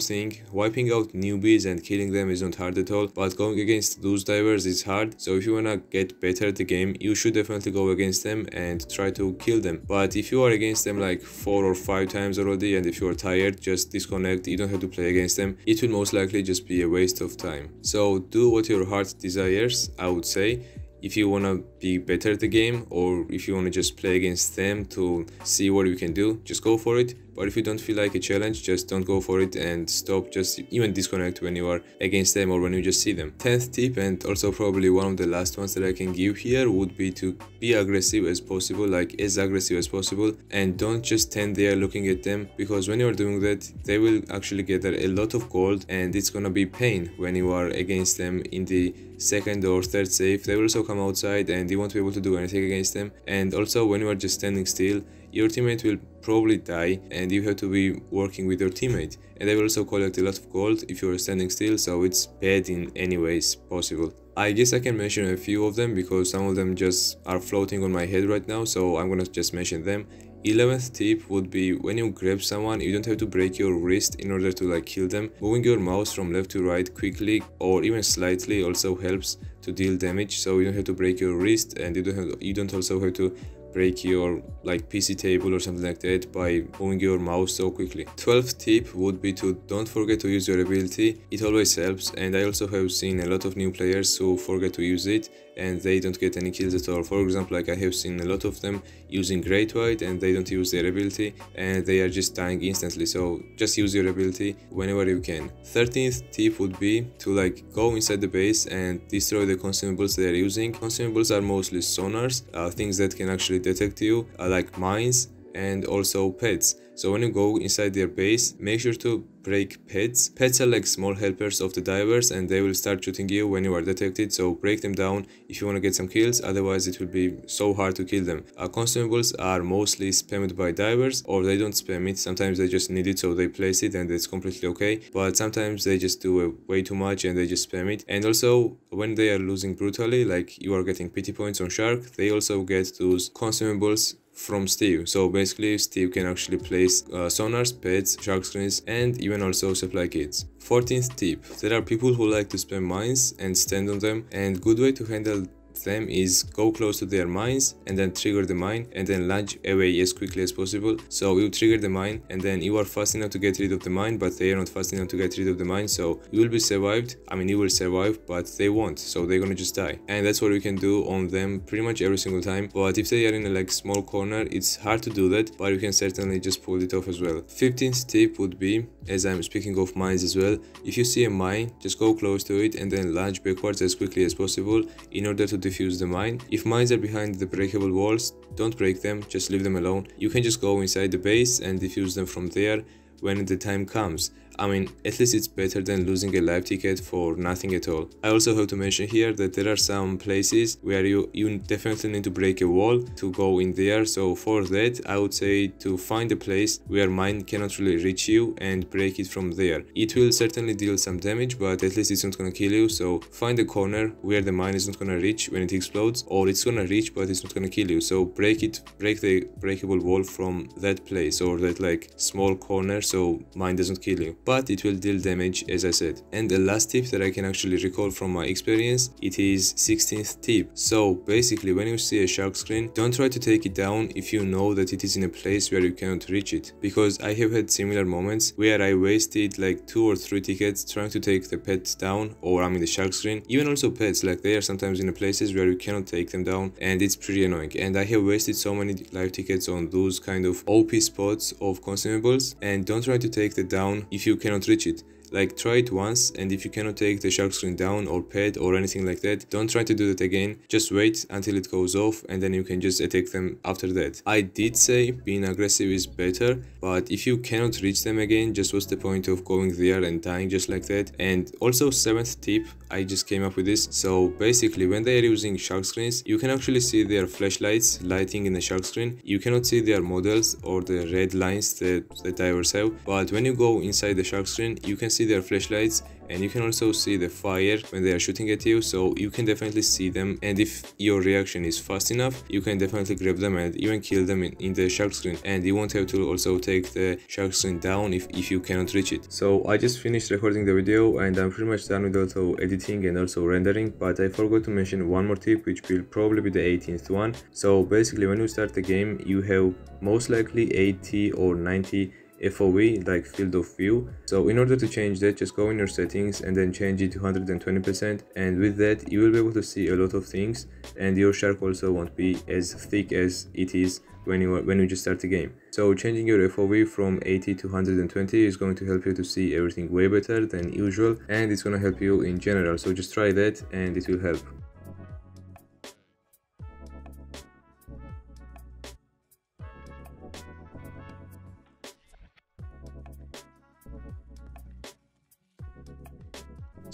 thing, wiping out newbies and killing them isn't hard at all, but going against those divers is hard, so if you wanna get better at the game, you should definitely go against them and try to kill them. But if you are against them like 4 or 5 times already and if you are tired, just disconnect, you don't have to play against them, it will most likely just be a waste of time. So do what your heart desires, I would say, if you want to be better at the game or if you want to just play against them to see what you can do just go for it but if you don't feel like a challenge, just don't go for it and stop, just even disconnect when you are against them or when you just see them. 10th tip and also probably one of the last ones that I can give here would be to be aggressive as possible, like as aggressive as possible and don't just stand there looking at them because when you are doing that, they will actually gather a lot of gold and it's gonna be pain when you are against them in the second or third save. They will also come outside and you won't be able to do anything against them and also when you are just standing still, your teammate will probably die and you have to be working with your teammate. And I will also collect a lot of gold if you are standing still, so it's bad in any ways possible. I guess I can mention a few of them because some of them just are floating on my head right now, so I'm gonna just mention them. 11th tip would be when you grab someone you don't have to break your wrist in order to like kill them moving your mouse from left to right quickly or even slightly also helps to deal damage so you don't have to break your wrist and you don't have, you don't also have to break your like PC table or something like that by moving your mouse so quickly. 12th tip would be to don't forget to use your ability, it always helps and I also have seen a lot of new players who forget to use it and they don't get any kills at all for example like i have seen a lot of them using great white and they don't use their ability and they are just dying instantly so just use your ability whenever you can 13th tip would be to like go inside the base and destroy the consumables they are using consumables are mostly sonars uh, things that can actually detect you uh, like mines and also pets so when you go inside their base, make sure to break pets. Pets are like small helpers of the divers and they will start shooting you when you are detected so break them down if you want to get some kills otherwise it will be so hard to kill them. Uh, consumables are mostly spammed by divers or they don't spam it sometimes they just need it so they place it and it's completely okay but sometimes they just do uh, way too much and they just spam it and also when they are losing brutally like you are getting pity points on shark they also get those consumables from Steve. So basically Steve can actually place uh, sonars, pets, shark screens and even also supply kits. 14th tip, there are people who like to spam mines and stand on them and good way to handle them is go close to their mines and then trigger the mine and then lunge away as quickly as possible so you trigger the mine and then you are fast enough to get rid of the mine but they are not fast enough to get rid of the mine so you will be survived i mean you will survive but they won't so they're gonna just die and that's what we can do on them pretty much every single time but if they are in a like small corner it's hard to do that but you can certainly just pull it off as well 15th tip would be as i'm speaking of mines as well if you see a mine just go close to it and then lunge backwards as quickly as possible in order to defuse the mine. If mines are behind the breakable walls, don't break them, just leave them alone. You can just go inside the base and defuse them from there when the time comes. I mean, at least it's better than losing a live ticket for nothing at all. I also have to mention here that there are some places where you, you definitely need to break a wall to go in there, so for that I would say to find a place where mine cannot really reach you and break it from there. It will certainly deal some damage, but at least it's not gonna kill you, so find a corner where the mine is not gonna reach when it explodes, or it's gonna reach but it's not gonna kill you, so break it, break the breakable wall from that place or that like small corner so mine doesn't kill you but it will deal damage as I said. And the last tip that I can actually recall from my experience, it is 16th tip. So basically when you see a shark screen, don't try to take it down if you know that it is in a place where you cannot reach it. Because I have had similar moments where I wasted like 2 or 3 tickets trying to take the pet down or I mean the shark screen. Even also pets like they are sometimes in places where you cannot take them down and it's pretty annoying. And I have wasted so many live tickets on those kind of OP spots of consumables and don't try to take the down if you you cannot reach it. Like try it once and if you cannot take the shark screen down or pet or anything like that, don't try to do that again. Just wait until it goes off and then you can just attack them after that. I did say being aggressive is better, but if you cannot reach them again, just what's the point of going there and dying just like that? And also seventh tip, I just came up with this. So basically when they are using shark screens, you can actually see their flashlights lighting in the shark screen. You cannot see their models or the red lines that the divers have, but when you go inside the shark screen, you can see see their flashlights and you can also see the fire when they are shooting at you so you can definitely see them and if your reaction is fast enough you can definitely grab them and even kill them in, in the shark screen and you won't have to also take the shark screen down if, if you cannot reach it so i just finished recording the video and i'm pretty much done with also editing and also rendering but i forgot to mention one more tip which will probably be the 18th one so basically when you start the game you have most likely 80 or 90 FOV like field of view. So in order to change that just go in your settings and then change it to 120% and with that you will be able to see a lot of things and your shark also won't be as thick as it is when you when you just start the game. So changing your FOV from 80 to 120 is going to help you to see everything way better than usual and it's going to help you in general so just try that and it will help.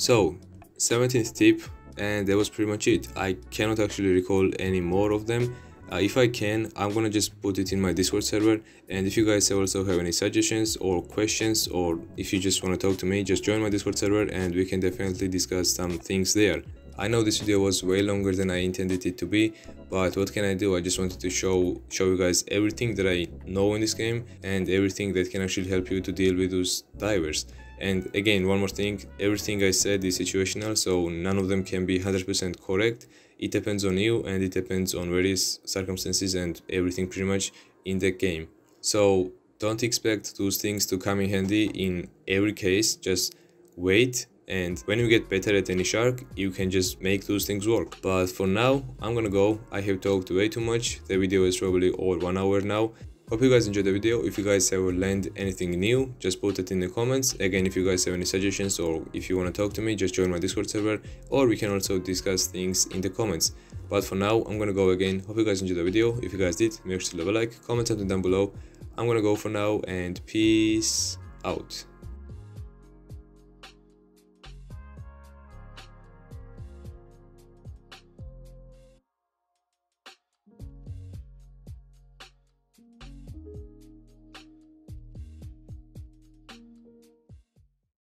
So 17th tip and that was pretty much it. I cannot actually recall any more of them. Uh, if I can, I'm gonna just put it in my Discord server and if you guys also have any suggestions or questions or if you just want to talk to me, just join my Discord server and we can definitely discuss some things there. I know this video was way longer than I intended it to be, but what can I do? I just wanted to show show you guys everything that I know in this game and everything that can actually help you to deal with those divers. And again, one more thing, everything I said is situational, so none of them can be 100% correct. It depends on you and it depends on various circumstances and everything pretty much in the game. So don't expect those things to come in handy in every case, just wait and when you get better at any shark, you can just make those things work. But for now, I'm gonna go, I have talked way too much, the video is probably over one hour now, Hope you guys enjoyed the video. If you guys ever learned anything new, just put it in the comments. Again, if you guys have any suggestions or if you want to talk to me, just join my Discord server or we can also discuss things in the comments. But for now, I'm gonna go again. Hope you guys enjoyed the video. If you guys did, make sure to leave a like, comment something down below. I'm gonna go for now and peace out.